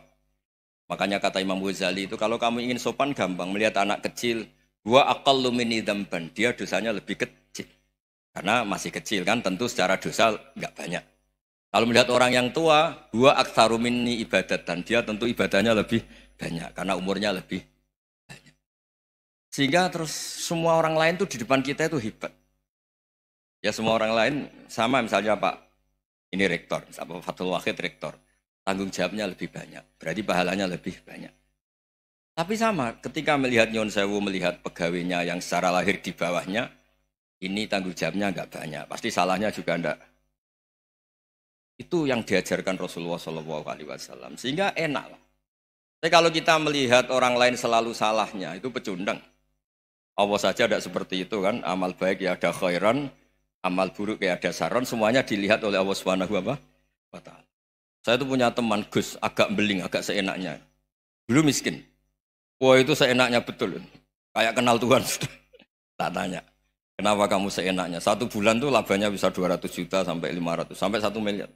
Makanya kata Imam Ghazali itu kalau kamu ingin sopan gampang melihat anak kecil, gua akal lumini dampen. dia dosanya lebih kecil. Karena masih kecil kan tentu secara dosa nggak banyak. Kalau melihat orang yang tua, gua aktarumini ibadat dan dia tentu ibadahnya lebih banyak karena umurnya lebih banyak. Sehingga terus semua orang lain tuh di depan kita itu hebat. Ya semua orang lain sama misalnya Pak ini rektor, Pak Fatul Wahid rektor tanggung jawabnya lebih banyak. Berarti pahalanya lebih banyak. Tapi sama, ketika melihat Nyon Sewu, melihat pegawainya yang secara lahir di bawahnya, ini tanggung jawabnya nggak banyak. Pasti salahnya juga enggak. Itu yang diajarkan Rasulullah SAW. Sehingga enak Tapi kalau kita melihat orang lain selalu salahnya, itu pecundang. Allah saja tidak seperti itu kan. Amal baik ya ada khairan, amal buruk ya ada saran. Semuanya dilihat oleh Allah Subhanahu wa saya itu punya teman Gus, agak beling, agak seenaknya. Dulu miskin. Wah itu seenaknya betul. Kayak kenal Tuhan. tak tanya. Kenapa kamu seenaknya? Satu bulan tuh labanya bisa 200 juta sampai 500, sampai 1 miliar.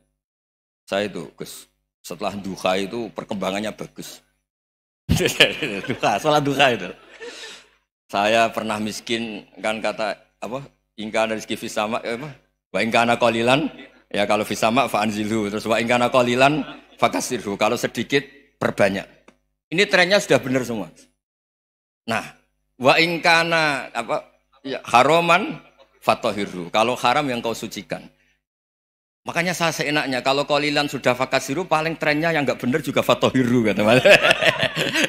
Saya itu, Gus, setelah duha itu perkembangannya bagus. duha, setelah duha itu. Saya pernah miskin, kan kata, apa, ingkana rizki sama, apa, wa ingkana kolilan, Ya kalau bisa mak faanzilu terus wa ingkana qalilan fakasirhu. Kalau sedikit perbanyak. Ini trennya sudah benar semua. Nah, wa ingkana apa ya, haroman fatohiru. Kalau haram yang kau sucikan. Makanya saya seenaknya kalau kolilan sudah fakasiru paling trennya yang nggak benar juga fatohiru kata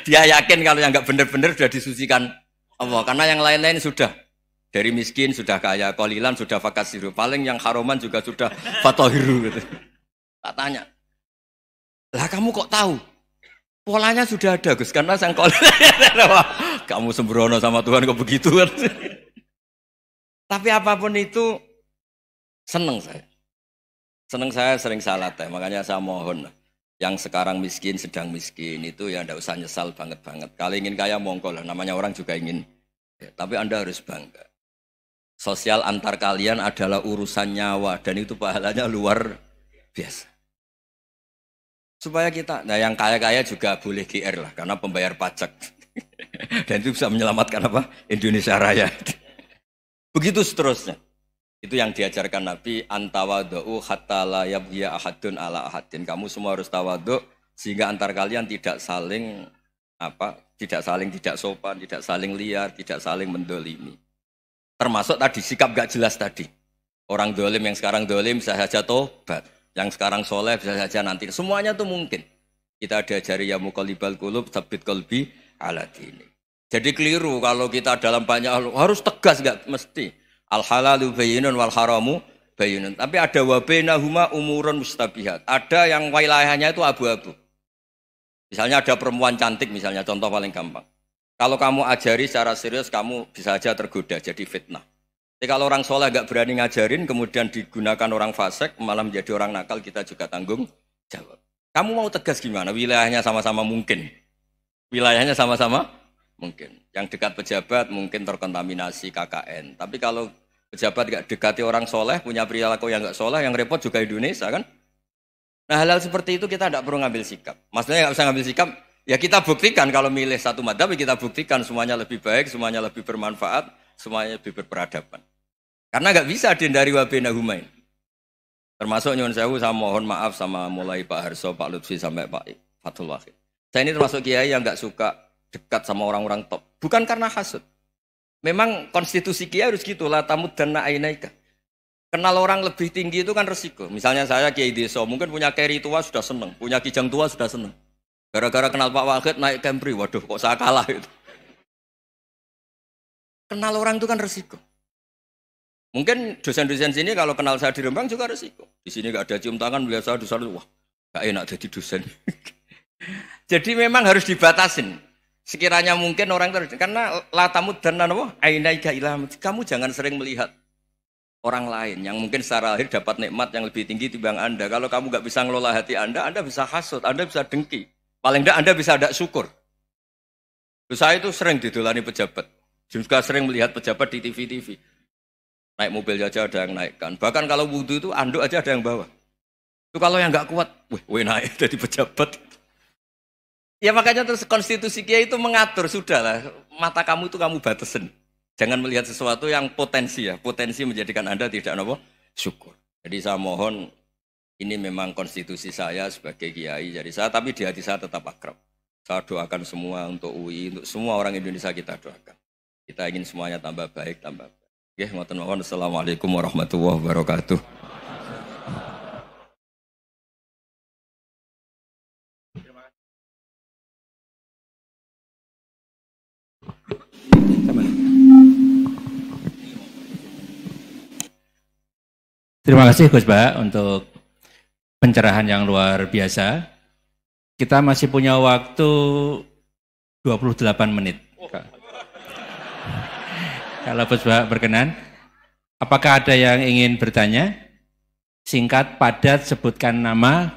Dia yakin kalau yang nggak benar-benar sudah disucikan Allah karena yang lain-lain sudah dari miskin sudah kaya, kolilan sudah fakasiru. Paling yang haroman juga sudah fatohiru. Gitu. Tak tanya. Lah kamu kok tahu? Polanya sudah ada Gus, karena sang kolilan, Kamu sembrono sama Tuhan kok begitu kan? Tapi apapun itu seneng saya. Seneng saya sering salah teh, ya. makanya saya mohon yang sekarang miskin sedang miskin itu ya tidak usah nyesal banget banget. Kalau ingin kaya mongkol namanya orang juga ingin. Ya, tapi anda harus bangga. Sosial antar kalian adalah urusan nyawa dan itu pahalanya luar biasa. Supaya kita, nah yang kaya-kaya juga boleh GR lah karena pembayar pajak. dan itu bisa menyelamatkan apa? Indonesia Raya. Begitu seterusnya. Itu yang diajarkan Nabi antawadu hatta la yabhiya ahadun ala ahadin. Kamu semua harus tawadu sehingga antar kalian tidak saling apa? Tidak saling tidak sopan, tidak saling liar, tidak saling mendolimi. Termasuk tadi sikap gak jelas tadi. Orang dolim yang sekarang dolim bisa saja tobat. Yang sekarang soleh bisa saja nanti. Semuanya tuh mungkin. Kita diajari ya mukalibal kulub, sabit kolbi, alat ini. Jadi keliru kalau kita dalam banyak hal harus tegas gak mesti. Al halalu bayinun wal haramu bayinun. Tapi ada wabena huma umurun mustabihat. Ada yang wilayahnya itu abu-abu. Misalnya ada perempuan cantik misalnya contoh paling gampang. Kalau kamu ajari secara serius, kamu bisa saja tergoda jadi fitnah. Jadi kalau orang soleh nggak berani ngajarin, kemudian digunakan orang fasek, malah menjadi orang nakal, kita juga tanggung jawab. Kamu mau tegas gimana? Wilayahnya sama-sama mungkin. Wilayahnya sama-sama mungkin. Yang dekat pejabat mungkin terkontaminasi KKN. Tapi kalau pejabat nggak dekati orang soleh, punya perilaku yang nggak soleh, yang repot juga Indonesia kan? Nah hal-hal seperti itu kita tidak perlu ngambil sikap. Maksudnya nggak usah ngambil sikap, Ya kita buktikan kalau milih satu madhab, ya kita buktikan semuanya lebih baik, semuanya lebih bermanfaat, semuanya lebih berperadaban. Karena nggak bisa dihindari wabena humain. Termasuk nyuwun Sewu, saya mohon maaf sama mulai Pak Harso, Pak Lutfi, sampai Pak Fatul Wahid. Saya ini termasuk kiai yang nggak suka dekat sama orang-orang top. Bukan karena hasut. Memang konstitusi kiai harus gitu lah, tamu dan ainaika. Kenal orang lebih tinggi itu kan resiko. Misalnya saya kiai desa, mungkin punya keri tua sudah seneng, punya kijang tua sudah seneng. Gara-gara kenal Pak Wahid naik Kempri, waduh kok saya kalah itu. Kenal orang itu kan resiko. Mungkin dosen-dosen sini kalau kenal saya di Rembang juga resiko. Di sini gak ada cium tangan, melihat saya dosen, wah gak enak jadi dosen. jadi memang harus dibatasin. Sekiranya mungkin orang terus karena latamu dan nanowo Ainaika ilham Kamu jangan sering melihat orang lain yang mungkin secara lahir dapat nikmat yang lebih tinggi dibanding Anda. Kalau kamu nggak bisa ngelola hati Anda, Anda bisa hasut, Anda bisa dengki. Paling tidak Anda bisa ada syukur. Saya itu sering didolani pejabat. Juga sering melihat pejabat di TV-TV. Naik mobil aja ada yang naikkan. Bahkan kalau wudhu itu anduk aja ada yang bawa. Itu kalau yang nggak kuat, weh, weh naik jadi pejabat. Ya makanya terus konstitusi Kiai itu mengatur sudahlah mata kamu itu kamu batasin. Jangan melihat sesuatu yang potensi ya, potensi menjadikan Anda tidak nopo syukur. Jadi saya mohon ini memang konstitusi saya sebagai kiai jadi saya, tapi di hati saya tetap akrab. Saya doakan semua untuk UI, untuk semua orang Indonesia kita doakan. Kita ingin semuanya tambah baik, tambah baik. Oke, ngoten mawon. Assalamualaikum warahmatullahi wabarakatuh. Terima kasih Gus Ba untuk pencerahan yang luar biasa. Kita masih punya waktu 28 menit. Oh. Kalau Bapak berkenan, apakah ada yang ingin bertanya? Singkat, padat, sebutkan nama.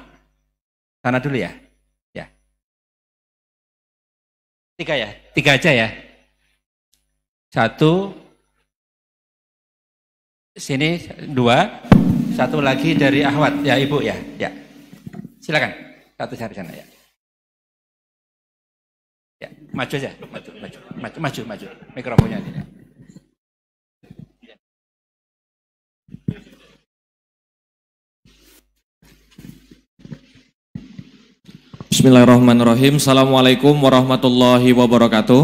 Sana dulu ya. Ya. Tiga ya, tiga aja ya. Satu, sini dua, satu lagi dari Ahwat, ya Ibu ya. Ya. Silakan. Satu cari sana ya. Ya, maju aja, maju, maju, maju, maju, maju. Mikrofonnya ini. Bismillahirrahmanirrahim. Assalamualaikum warahmatullahi wabarakatuh.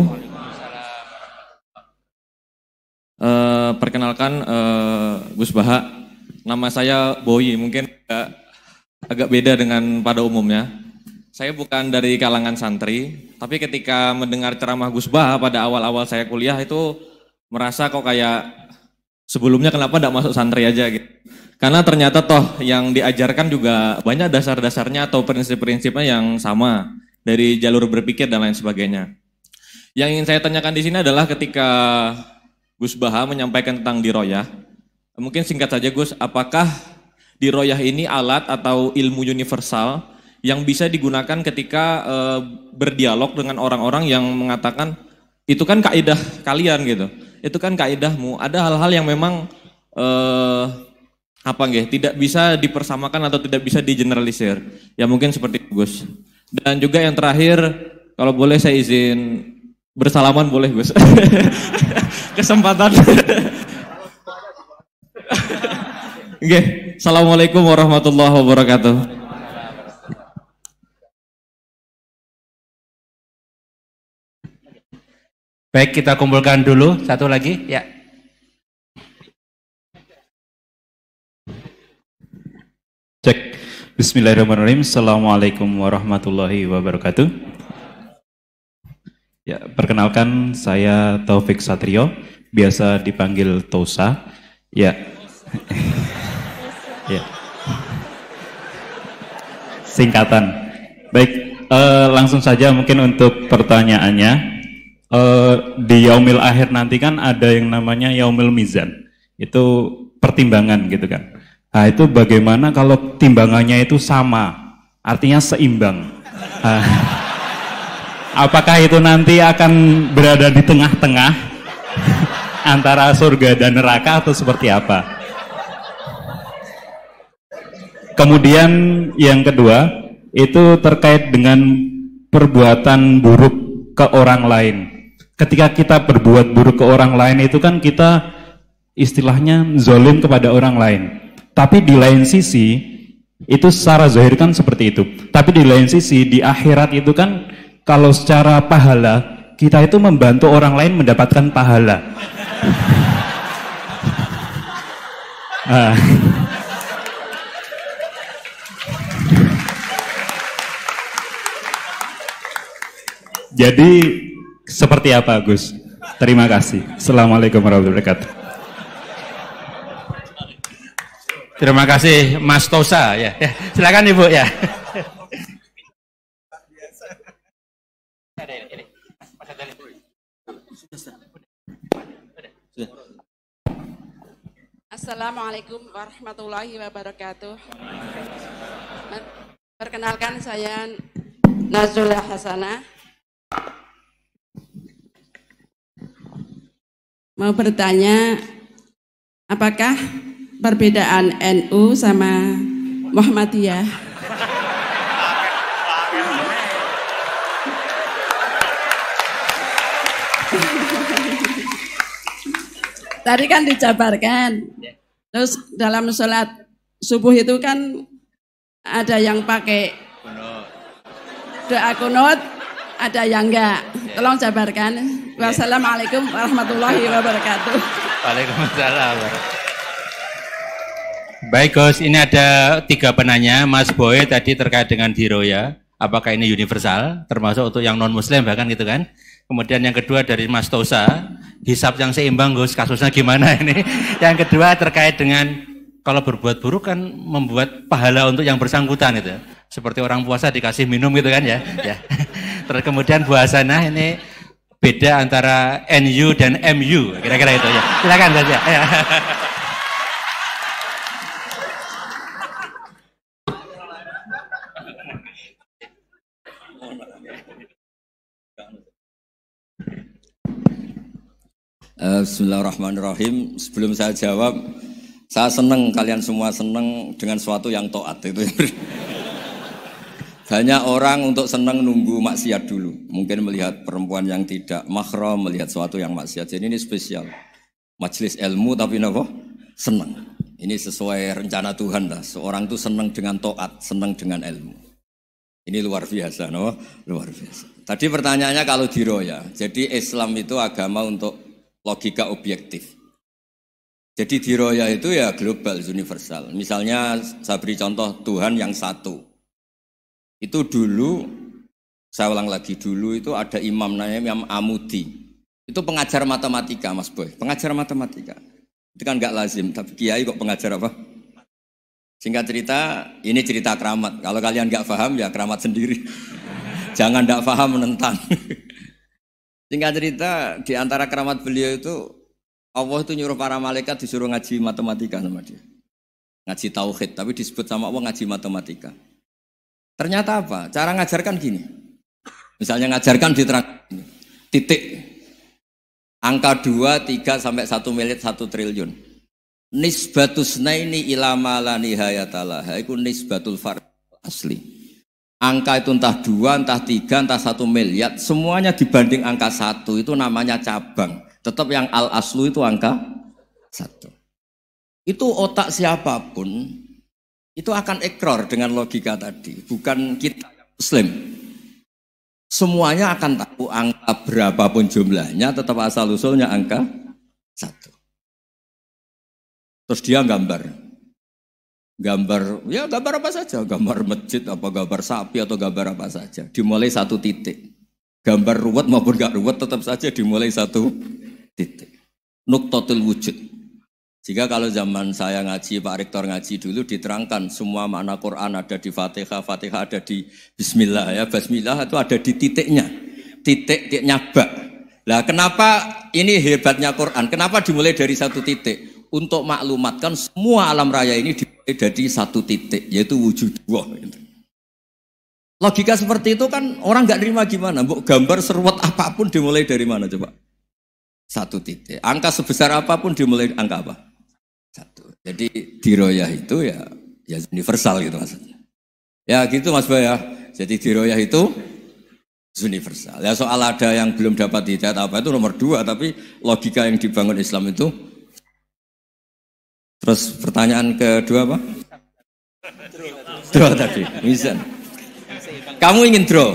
Uh, perkenalkan uh, Gus Bahak. Nama saya Boyi, mungkin agak, agak beda dengan pada umumnya. Saya bukan dari kalangan santri, tapi ketika mendengar ceramah Gus Bah pada awal-awal saya kuliah itu merasa kok kayak sebelumnya kenapa tidak masuk santri aja gitu. Karena ternyata toh yang diajarkan juga banyak dasar-dasarnya atau prinsip-prinsipnya yang sama dari jalur berpikir dan lain sebagainya. Yang ingin saya tanyakan di sini adalah ketika Gus Baha menyampaikan tentang diroyah, Mungkin singkat saja Gus, apakah di Royah ini alat atau ilmu universal yang bisa digunakan ketika e, berdialog dengan orang-orang yang mengatakan itu kan kaidah kalian gitu, itu kan kaidahmu. Ada hal-hal yang memang e, apa nggih tidak bisa dipersamakan atau tidak bisa digeneralisir. Ya mungkin seperti itu, Gus. Dan juga yang terakhir kalau boleh saya izin bersalaman boleh Gus. Kesempatan Oke, assalamualaikum warahmatullahi wabarakatuh. Baik, kita kumpulkan dulu satu lagi, ya. Cek. Bismillahirrahmanirrahim. Assalamualaikum warahmatullahi wabarakatuh. Ya, perkenalkan saya Taufik Satrio, biasa dipanggil Tosa. Ya. Ya. Singkatan. Baik, uh, langsung saja mungkin untuk pertanyaannya. Uh, di yaumil akhir nanti kan ada yang namanya yaumil mizan. Itu pertimbangan gitu kan. Nah, itu bagaimana kalau timbangannya itu sama? Artinya seimbang. Uh, apakah itu nanti akan berada di tengah-tengah antara surga dan neraka atau seperti apa? Kemudian yang kedua itu terkait dengan perbuatan buruk ke orang lain. Ketika kita berbuat buruk ke orang lain itu kan kita istilahnya zolim kepada orang lain. Tapi di lain sisi itu secara zahir kan seperti itu. Tapi di lain sisi di akhirat itu kan kalau secara pahala kita itu membantu orang lain mendapatkan pahala. Ah. Jadi seperti apa Gus? Terima kasih. Assalamualaikum warahmatullahi wabarakatuh. Terima kasih Mas Tosa ya. ya. Silakan Ibu ya. Assalamualaikum warahmatullahi wabarakatuh. Perkenalkan saya Nazrullah Hasanah Mau bertanya, apakah perbedaan NU sama Muhammadiyah? Tadi kan dijabarkan, terus dalam sholat subuh itu kan ada yang pakai doa kunut, ada yang enggak. Tolong jabarkan. Wassalamualaikum warahmatullahi wabarakatuh. Waalaikumsalam. Baik Gus, ini ada tiga penanya. Mas Boy tadi terkait dengan Diro ya. Apakah ini universal, termasuk untuk yang non-muslim bahkan gitu kan? Kemudian yang kedua dari Mas Tosa, hisap yang seimbang Gus, kasusnya gimana ini? Yang kedua terkait dengan kalau berbuat buruk kan membuat pahala untuk yang bersangkutan itu. Seperti orang puasa dikasih minum gitu kan ya. ya. Terus kemudian Bu Hasanah ini beda antara NU dan MU, kira-kira itu ya. Silakan saja. Ya. Iya. Bismillahirrahmanirrahim. Sebelum saya jawab, saya senang kalian semua senang dengan suatu yang toat itu. Banyak orang untuk senang nunggu maksiat dulu. Mungkin melihat perempuan yang tidak mahram, melihat sesuatu yang maksiat. Jadi ini spesial. Majelis ilmu tapi nopo senang. Ini sesuai rencana Tuhan lah. Seorang itu senang dengan toat, senang dengan ilmu. Ini luar biasa, no? Luar biasa. Tadi pertanyaannya kalau diroya, Jadi Islam itu agama untuk logika objektif. Jadi diroya itu ya global, universal. Misalnya saya beri contoh Tuhan yang satu, itu dulu saya ulang lagi dulu itu ada imam namanya Imam Amudi. Itu pengajar matematika Mas Boy, pengajar matematika. Itu kan nggak lazim, tapi kiai kok pengajar apa? Singkat cerita, ini cerita keramat. Kalau kalian nggak paham ya keramat sendiri. Jangan nggak paham menentang. Singkat cerita, di antara keramat beliau itu Allah itu nyuruh para malaikat disuruh ngaji matematika sama dia. Ngaji tauhid, tapi disebut sama Allah ngaji matematika. Ternyata apa? Cara ngajarkan gini. Misalnya ngajarkan di titik angka 2, 3 sampai 1 miliar 1 triliun. Nisbatus naini ilama la nihayatalaha Itu nisbatul far asli. Angka itu entah dua, entah tiga, entah satu miliar, semuanya dibanding angka satu itu namanya cabang. Tetap yang al aslu itu angka satu. Itu otak siapapun itu akan ekor dengan logika tadi, bukan kita muslim. Semuanya akan tahu angka berapapun jumlahnya, tetap asal usulnya angka satu. Terus dia gambar, gambar ya gambar apa saja, gambar masjid apa gambar sapi atau gambar apa saja, dimulai satu titik. Gambar ruwet maupun gak ruwet tetap saja dimulai satu titik. Nuktotil wujud. Jika kalau zaman saya ngaji, Pak Rektor ngaji dulu diterangkan semua makna Quran ada di Fatihah, Fatihah ada di Bismillah ya, Bismillah itu ada di titiknya, titik titik nyabak. Nah kenapa ini hebatnya Quran? Kenapa dimulai dari satu titik? Untuk maklumatkan semua alam raya ini dimulai dari satu titik, yaitu wujud Allah. Logika seperti itu kan orang nggak terima gimana? Bu gambar seruat apapun dimulai dari mana coba? Satu titik. Angka sebesar apapun dimulai angka apa? Jadi diroyah itu ya ya universal gitu maksudnya. Ya gitu Mas Baya. ya. Jadi diroyah itu universal. Ya soal ada yang belum dapat hidayat apa itu nomor dua, tapi logika yang dibangun Islam itu. Terus pertanyaan kedua apa? Draw tadi, misal Kamu ingin draw?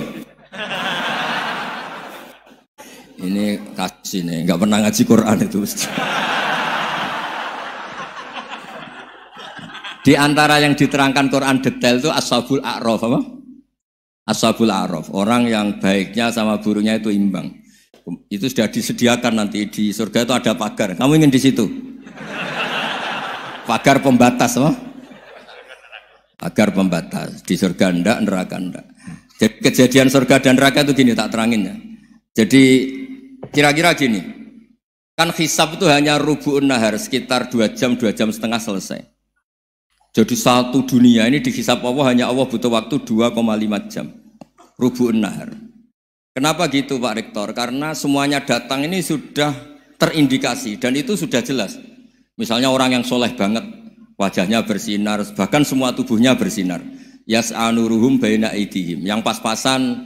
Ini kasih nih, nggak pernah ngaji Quran itu. Di antara yang diterangkan Quran detail itu ashabul a'raf apa? Ashabul a'raf, orang yang baiknya sama buruknya itu imbang. Itu sudah disediakan nanti di surga itu ada pagar. Kamu ingin di situ? Pagar pembatas apa? Pagar pembatas. Di surga ndak, neraka ndak. Jadi kejadian surga dan neraka itu gini tak terangin ya. Jadi kira-kira gini. Kan hisab itu hanya rubu'un nahar sekitar 2 jam, 2 jam setengah selesai. Jadi satu dunia ini dihisap Allah hanya Allah butuh waktu 2,5 jam. Rubu'un nahar. Kenapa gitu Pak Rektor? Karena semuanya datang ini sudah terindikasi dan itu sudah jelas. Misalnya orang yang soleh banget, wajahnya bersinar, bahkan semua tubuhnya bersinar. Anuruhum baina idihim. Yang pas-pasan,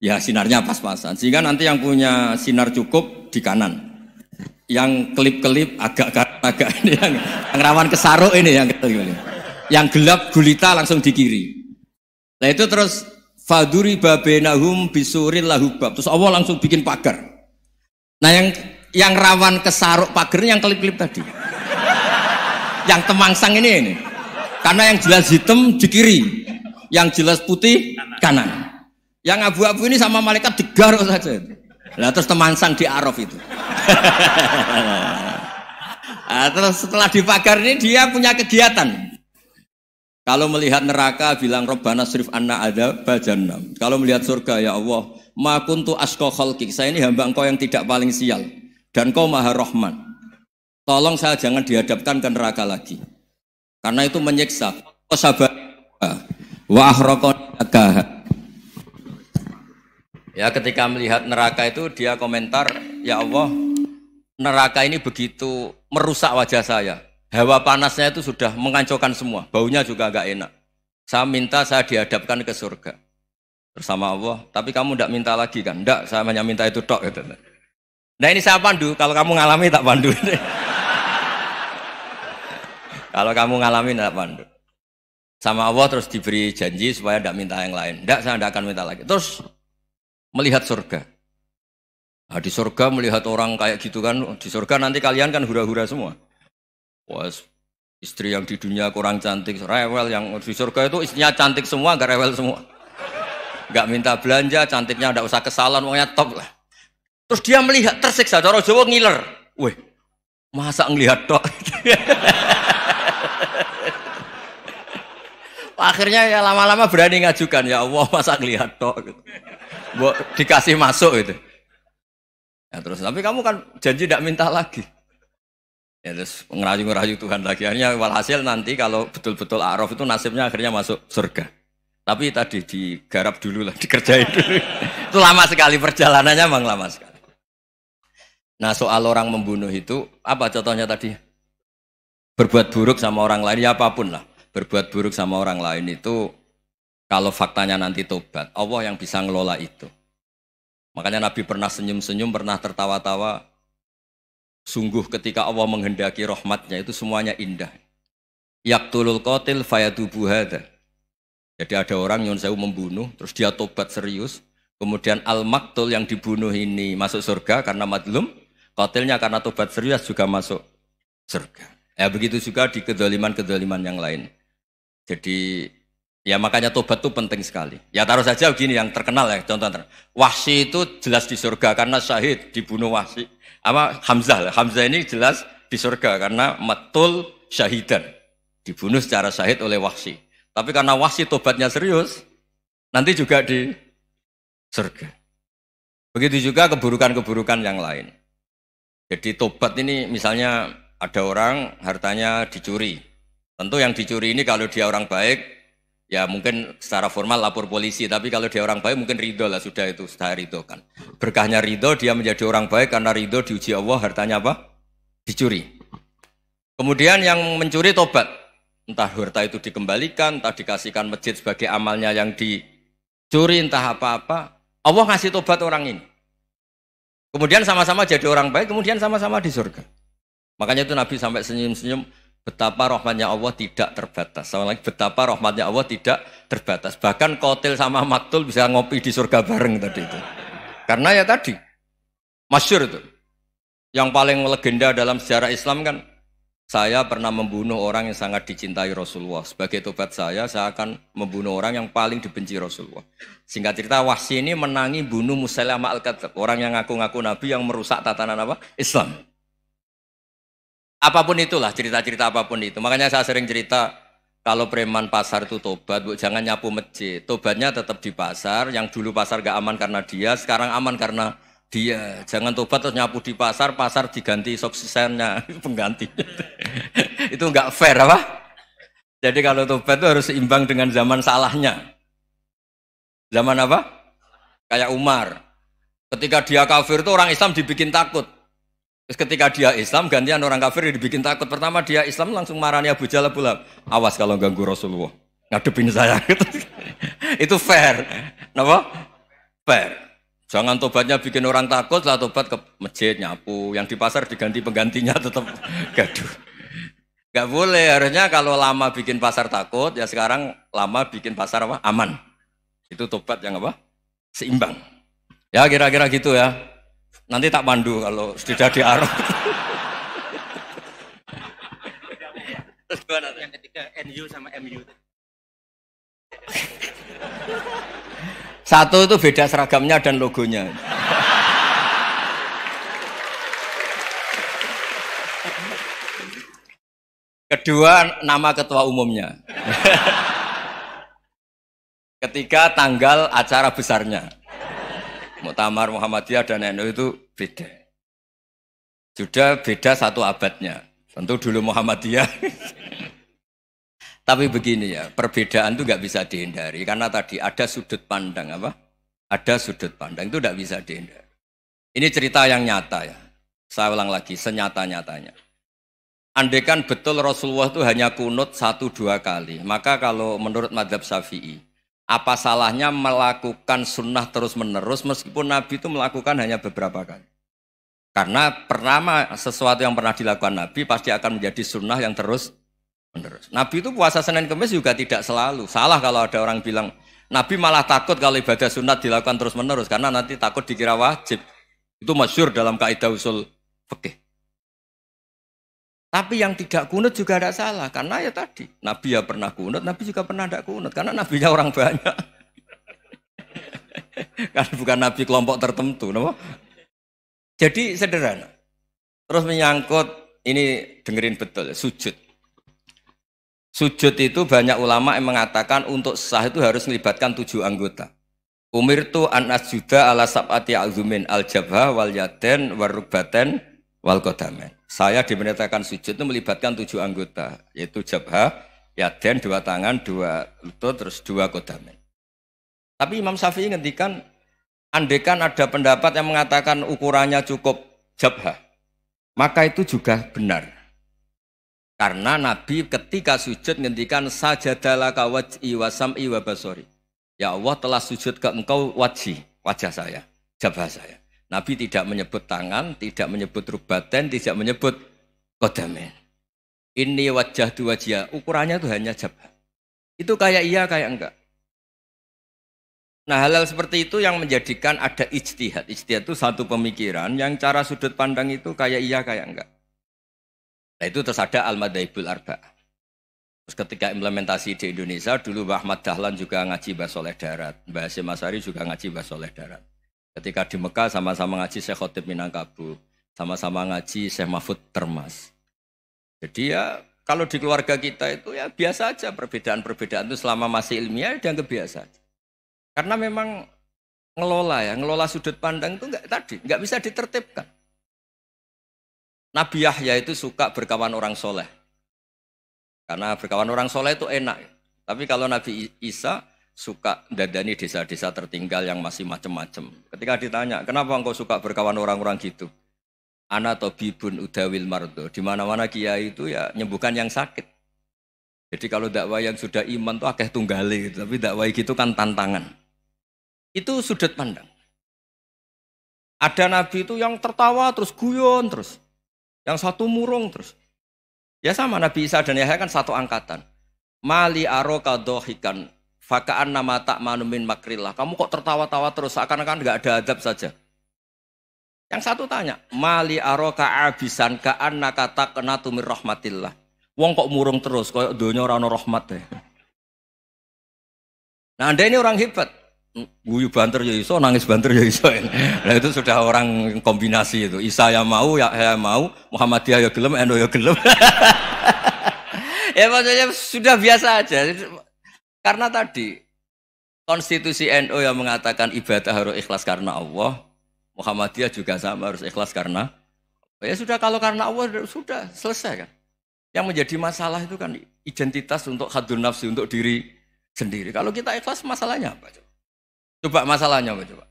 ya sinarnya pas-pasan. Sehingga nanti yang punya sinar cukup di kanan yang kelip-kelip agak agak ini yang, yang rawan kesaruk ini yang gitu, gitu. Yang gelap gulita langsung di kiri. Nah itu terus faduri babenahum bisuril lahubab. Terus Allah langsung bikin pagar. Nah yang yang rawan kesaruk pagarnya yang kelip-kelip tadi. yang temangsang ini ini. Karena yang jelas hitam di kiri, yang jelas putih kanan. Yang abu-abu ini sama malaikat digaruk saja. Nah, terus temangsang di Araf itu. nah, terus setelah dipagar ini dia punya kegiatan. Kalau melihat neraka bilang Robbana srif anna ada bajanam. Kalau melihat surga ya Allah, makuntu asko asqa khalqik. Saya ini hamba engkau yang tidak paling sial dan kau maha rohman Tolong saya jangan dihadapkan ke neraka lagi. Karena itu menyiksa. Kau sabar. Wa Ya ketika melihat neraka itu dia komentar, ya Allah, neraka ini begitu merusak wajah saya Hawa panasnya itu sudah mengacaukan semua. Baunya juga agak enak. Saya minta saya dihadapkan ke surga bersama Allah. Tapi kamu tidak minta lagi kan? Tidak, saya hanya minta itu tok. Gitu. Nah ini saya pandu. Kalau kamu ngalami tak pandu. Kalau kamu ngalami tak pandu. Sama Allah terus diberi janji supaya tidak minta yang lain. Tidak, saya tidak akan minta lagi. Terus melihat surga. Nah, di surga melihat orang kayak gitu kan, di surga nanti kalian kan hura-hura semua. Wah, istri yang di dunia kurang cantik, rewel yang di surga itu istrinya cantik semua, gak rewel semua. Gak minta belanja, cantiknya gak usah kesalahan, pokoknya top lah. Terus dia melihat tersiksa, cara Jawa ngiler. Weh, masa ngelihat tok? Akhirnya ya lama-lama berani ngajukan, ya Allah masa ngelihat tok? Gitu. dikasih masuk itu. Ya terus, tapi kamu kan janji gak minta lagi. Ya terus ngerayu-ngerayu Tuhan lagi. Akhirnya walhasil nanti kalau betul-betul Araf itu nasibnya akhirnya masuk surga. Tapi tadi digarap dulu lah, dikerjain dulu. itu lama sekali perjalanannya memang lama sekali. Nah soal orang membunuh itu, apa contohnya tadi? Berbuat buruk sama orang lain, ya apapun lah. Berbuat buruk sama orang lain itu, kalau faktanya nanti tobat, Allah yang bisa ngelola itu. Makanya Nabi pernah senyum-senyum, pernah tertawa-tawa, Sungguh ketika Allah menghendaki rahmatnya itu semuanya indah. Yaktulul qatil fayadubu hadha. Jadi ada orang yang saya membunuh, terus dia tobat serius. Kemudian al-maktul yang dibunuh ini masuk surga karena madlum. Qatilnya karena tobat serius juga masuk surga. Ya begitu juga di kedoliman-kedoliman yang lain. Jadi ya makanya tobat itu penting sekali. Ya taruh saja begini yang terkenal ya contoh. Wahsi itu jelas di surga karena syahid dibunuh wahsi apa Hamzah lah. Hamzah ini jelas di surga karena metul syahidan. Dibunuh secara syahid oleh wahsi. Tapi karena wahsi tobatnya serius, nanti juga di surga. Begitu juga keburukan-keburukan yang lain. Jadi tobat ini misalnya ada orang hartanya dicuri. Tentu yang dicuri ini kalau dia orang baik Ya mungkin secara formal lapor polisi, tapi kalau dia orang baik mungkin ridho lah sudah itu sudah ridho kan. Berkahnya ridho dia menjadi orang baik karena ridho diuji Allah hartanya apa? Dicuri. Kemudian yang mencuri tobat, entah harta itu dikembalikan, entah dikasihkan masjid sebagai amalnya yang dicuri, entah apa-apa. Allah ngasih tobat orang ini. Kemudian sama-sama jadi orang baik, kemudian sama-sama di surga. Makanya itu Nabi sampai senyum-senyum, Betapa rahmatnya Allah tidak terbatas. Sama lagi betapa rahmatnya Allah tidak terbatas. Bahkan kotil sama maktul bisa ngopi di surga bareng tadi itu. Karena ya tadi masyur itu. Yang paling legenda dalam sejarah Islam kan saya pernah membunuh orang yang sangat dicintai Rasulullah. Sebagai tobat saya, saya akan membunuh orang yang paling dibenci Rasulullah. Singkat cerita, Wahsy ini menangi bunuh Musailamah al-Kadzab, orang yang ngaku-ngaku Nabi yang merusak tatanan apa? Islam. Apapun itulah cerita-cerita apapun itu. Makanya saya sering cerita kalau preman pasar itu tobat, bu, jangan nyapu masjid. Tobatnya tetap di pasar. Yang dulu pasar gak aman karena dia, sekarang aman karena dia. Jangan tobat terus nyapu di pasar, pasar diganti subsisennya pengganti. itu nggak fair apa? Jadi kalau tobat itu harus seimbang dengan zaman salahnya. Zaman apa? Kayak Umar. Ketika dia kafir itu orang Islam dibikin takut. Terus ketika dia Islam, gantian orang kafir dibikin takut. Pertama dia Islam langsung marahnya Abu Jahal pula. Awas kalau ganggu Rasulullah. Ngadepin saya. itu fair. Kenapa? Fair. Jangan tobatnya bikin orang takut, lah tobat ke masjid, nyapu. Yang di pasar diganti penggantinya tetap gaduh. Gak boleh, harusnya kalau lama bikin pasar takut, ya sekarang lama bikin pasar apa? Aman. Itu tobat yang apa? Seimbang. Ya kira-kira gitu ya. Nanti tak pandu kalau sudah di Arab. Satu itu beda seragamnya dan logonya. Kedua, nama ketua umumnya. Ketiga, tanggal acara besarnya. Muktamar Muhammadiyah dan NU itu beda. Sudah beda satu abadnya. Tentu dulu Muhammadiyah. Tapi begini ya, perbedaan itu nggak bisa dihindari karena tadi ada sudut pandang apa? Ada sudut pandang itu nggak bisa dihindari. Ini cerita yang nyata ya. Saya ulang lagi, senyata-nyatanya. Andekan betul Rasulullah itu hanya kunut satu dua kali, maka kalau menurut madhab syafi'i, apa salahnya melakukan sunnah terus-menerus meskipun Nabi itu melakukan hanya beberapa kali? Karena pertama sesuatu yang pernah dilakukan Nabi pasti akan menjadi sunnah yang terus menerus. Nabi itu puasa Senin kemis juga tidak selalu. Salah kalau ada orang bilang Nabi malah takut kalau ibadah sunnah dilakukan terus menerus karena nanti takut dikira wajib. Itu masyur dalam kaidah usul fikih. Tapi yang tidak kunut juga tidak salah karena ya tadi Nabi ya pernah kunut, Nabi juga pernah tidak kunut karena Nabinya orang banyak. kan bukan Nabi kelompok tertentu, no? Jadi sederhana. Terus menyangkut ini dengerin betul sujud. Sujud itu banyak ulama yang mengatakan untuk sah itu harus melibatkan tujuh anggota. Umir tu anas juga ala sab'ati azumin al jabha wal yaden warubaten wal kodamen. Saya diperintahkan sujud itu melibatkan tujuh anggota, yaitu jabha, yaden, dua tangan, dua lutut, terus dua kodamen. Tapi Imam Syafi'i ngendikan, andekan ada pendapat yang mengatakan ukurannya cukup jabha, maka itu juga benar. Karena Nabi ketika sujud ngendikan sajadalah kawat iwasam iwa basori. Ya Allah telah sujud ke engkau wajih, wajah saya, jabha saya. Nabi tidak menyebut tangan, tidak menyebut rubatan, tidak menyebut kodamen. Ini wajah dua wajah, ukurannya itu hanya jabat. Itu kayak iya, kayak enggak. Nah hal-hal seperti itu yang menjadikan ada ijtihad. Ijtihad itu satu pemikiran yang cara sudut pandang itu kayak iya, kayak enggak. Nah itu terus ada Al-Madaibul Arba. Terus ketika implementasi di Indonesia, dulu Mbak Ahmad Dahlan juga ngaji Basoleh Darat. Mbak Hasim Masari juga ngaji Basoleh Darat. Ketika di Mekah sama-sama ngaji Syekh Khotib Minangkabau, sama-sama ngaji Syekh Mahfud Termas. Jadi ya kalau di keluarga kita itu ya biasa aja perbedaan-perbedaan itu selama masih ilmiah ya dianggap biasa. Aja. Karena memang ngelola ya, ngelola sudut pandang itu enggak tadi, enggak bisa ditertibkan. Nabi Yahya itu suka berkawan orang soleh. Karena berkawan orang soleh itu enak. Tapi kalau Nabi Isa suka dadani desa-desa tertinggal yang masih macam-macam. Ketika ditanya, kenapa engkau suka berkawan orang-orang gitu? Ana atau bibun udawil mardo. Di mana-mana kiai itu ya nyembuhkan yang sakit. Jadi kalau dakwah yang sudah iman tuh akeh tunggali, gitu, tapi dakwah gitu kan tantangan. Itu sudut pandang. Ada nabi itu yang tertawa terus guyon terus. Yang satu murung terus. Ya sama Nabi Isa dan Yahya kan satu angkatan. Mali aroka dohikan Fakaan nama tak manumin makrillah. Kamu kok tertawa-tawa terus seakan-akan nggak ada adab saja. Yang satu tanya, mali aroka abisan kaan nakata kena tumir rahmatillah. Wong kok murung terus, kok dunia rano rahmat deh. Ya. Nah anda ini orang hebat, guyu banter ya iso, nangis banter ya iso. Nah itu sudah orang kombinasi itu. Isa ya mau, ya saya mau, Muhammadiyah ya gelem, Endo ya gelem. ya maksudnya sudah biasa aja. Karena tadi konstitusi NU NO yang mengatakan ibadah harus ikhlas karena Allah, Muhammadiyah juga sama harus ikhlas karena ya sudah kalau karena Allah sudah selesai kan. Yang menjadi masalah itu kan identitas untuk hadun nafsi untuk diri sendiri. Kalau kita ikhlas masalahnya apa coba? Coba masalahnya apa coba?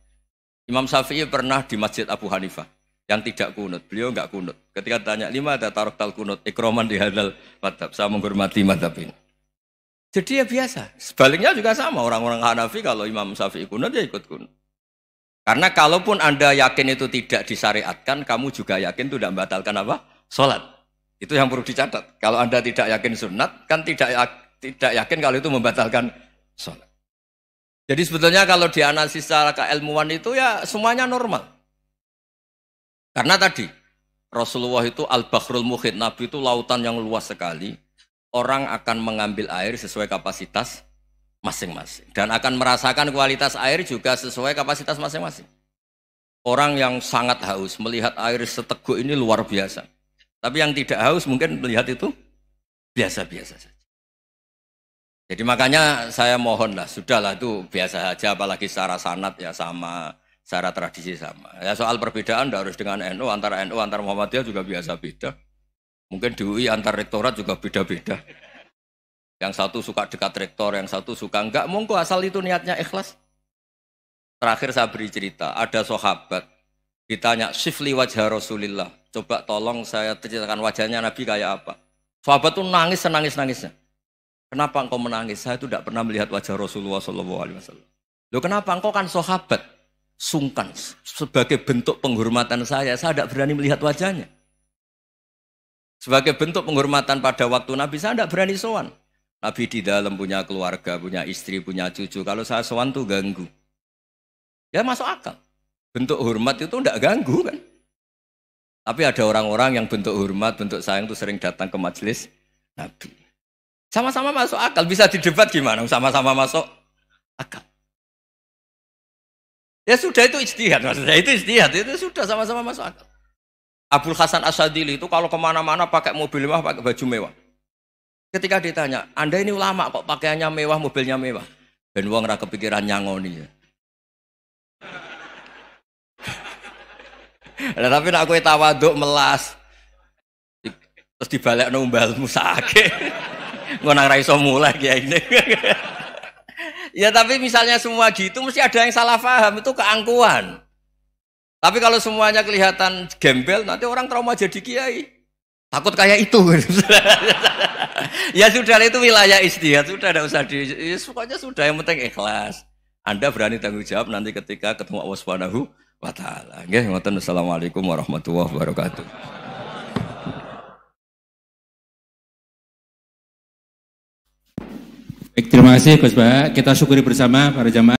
Imam Syafi'i pernah di Masjid Abu Hanifah yang tidak kunut. Beliau nggak kunut. Ketika tanya lima ada tarok tal kunut, ikroman di hadal madhab. Saya menghormati madhab ini. Jadi ya biasa. Sebaliknya juga sama. Orang-orang Hanafi kalau Imam Syafi'i kunut dia ikut kunut. Karena kalaupun Anda yakin itu tidak disyariatkan, kamu juga yakin itu tidak membatalkan apa? Sholat. Itu yang perlu dicatat. Kalau Anda tidak yakin sunat, kan tidak ya, tidak yakin kalau itu membatalkan sholat. Jadi sebetulnya kalau dianalisis secara keilmuan itu ya semuanya normal. Karena tadi Rasulullah itu al-bahrul muhit, Nabi itu lautan yang luas sekali orang akan mengambil air sesuai kapasitas masing-masing dan akan merasakan kualitas air juga sesuai kapasitas masing-masing. Orang yang sangat haus melihat air seteguk ini luar biasa. Tapi yang tidak haus mungkin melihat itu biasa-biasa saja. Jadi makanya saya mohonlah, sudahlah itu biasa saja apalagi secara sanat ya sama, secara tradisi sama. Ya soal perbedaan harus dengan NU, antara NU, antara Muhammadiyah juga biasa beda. Mungkin di UI antar rektorat juga beda-beda. Yang satu suka dekat rektor, yang satu suka enggak. Monggo asal itu niatnya ikhlas. Terakhir saya beri cerita, ada sahabat ditanya sifli wajah Rasulullah. Coba tolong saya ceritakan wajahnya Nabi kayak apa. Sahabat tuh nangis senangis nangisnya. Kenapa engkau menangis? Saya itu tidak pernah melihat wajah Rasulullah Shallallahu Alaihi Wasallam. Lo kenapa engkau kan sahabat? Sungkan sebagai bentuk penghormatan saya, saya tidak berani melihat wajahnya. Sebagai bentuk penghormatan pada waktu Nabi, saya tidak berani sowan. Nabi di dalam punya keluarga, punya istri, punya cucu. Kalau saya sowan tuh ganggu. Ya masuk akal. Bentuk hormat itu tidak ganggu kan. Tapi ada orang-orang yang bentuk hormat, bentuk sayang itu sering datang ke majelis Nabi. Sama-sama masuk akal, bisa didebat gimana? Sama-sama masuk akal. Ya sudah itu istihad maksudnya, itu istihad, itu sudah sama-sama masuk akal. Abul Hasan Asadili itu kalau kemana-mana pakai mobil mewah, pakai baju mewah. Ketika ditanya, Anda ini ulama kok pakaiannya mewah, mobilnya mewah. Dan uang raka pikiran nyangoni. nah, tapi nak aku tawaduk melas. Terus dibalik nombal sakit. Ngonang raiso mulai kayak ini. ya tapi misalnya semua gitu mesti ada yang salah paham itu keangkuhan. Tapi kalau semuanya kelihatan gembel, nanti orang trauma jadi kiai. Takut kayak itu. ya sudah, itu wilayah istihad. Sudah, tidak usah di... Ya, sukanya sudah, yang penting ikhlas. Anda berani tanggung jawab nanti ketika ketemu Allah Subhanahu wa Ta'ala. Ya, Assalamualaikum warahmatullahi wabarakatuh. Baik, terima kasih Gus Baha. Kita syukuri bersama para jamaah.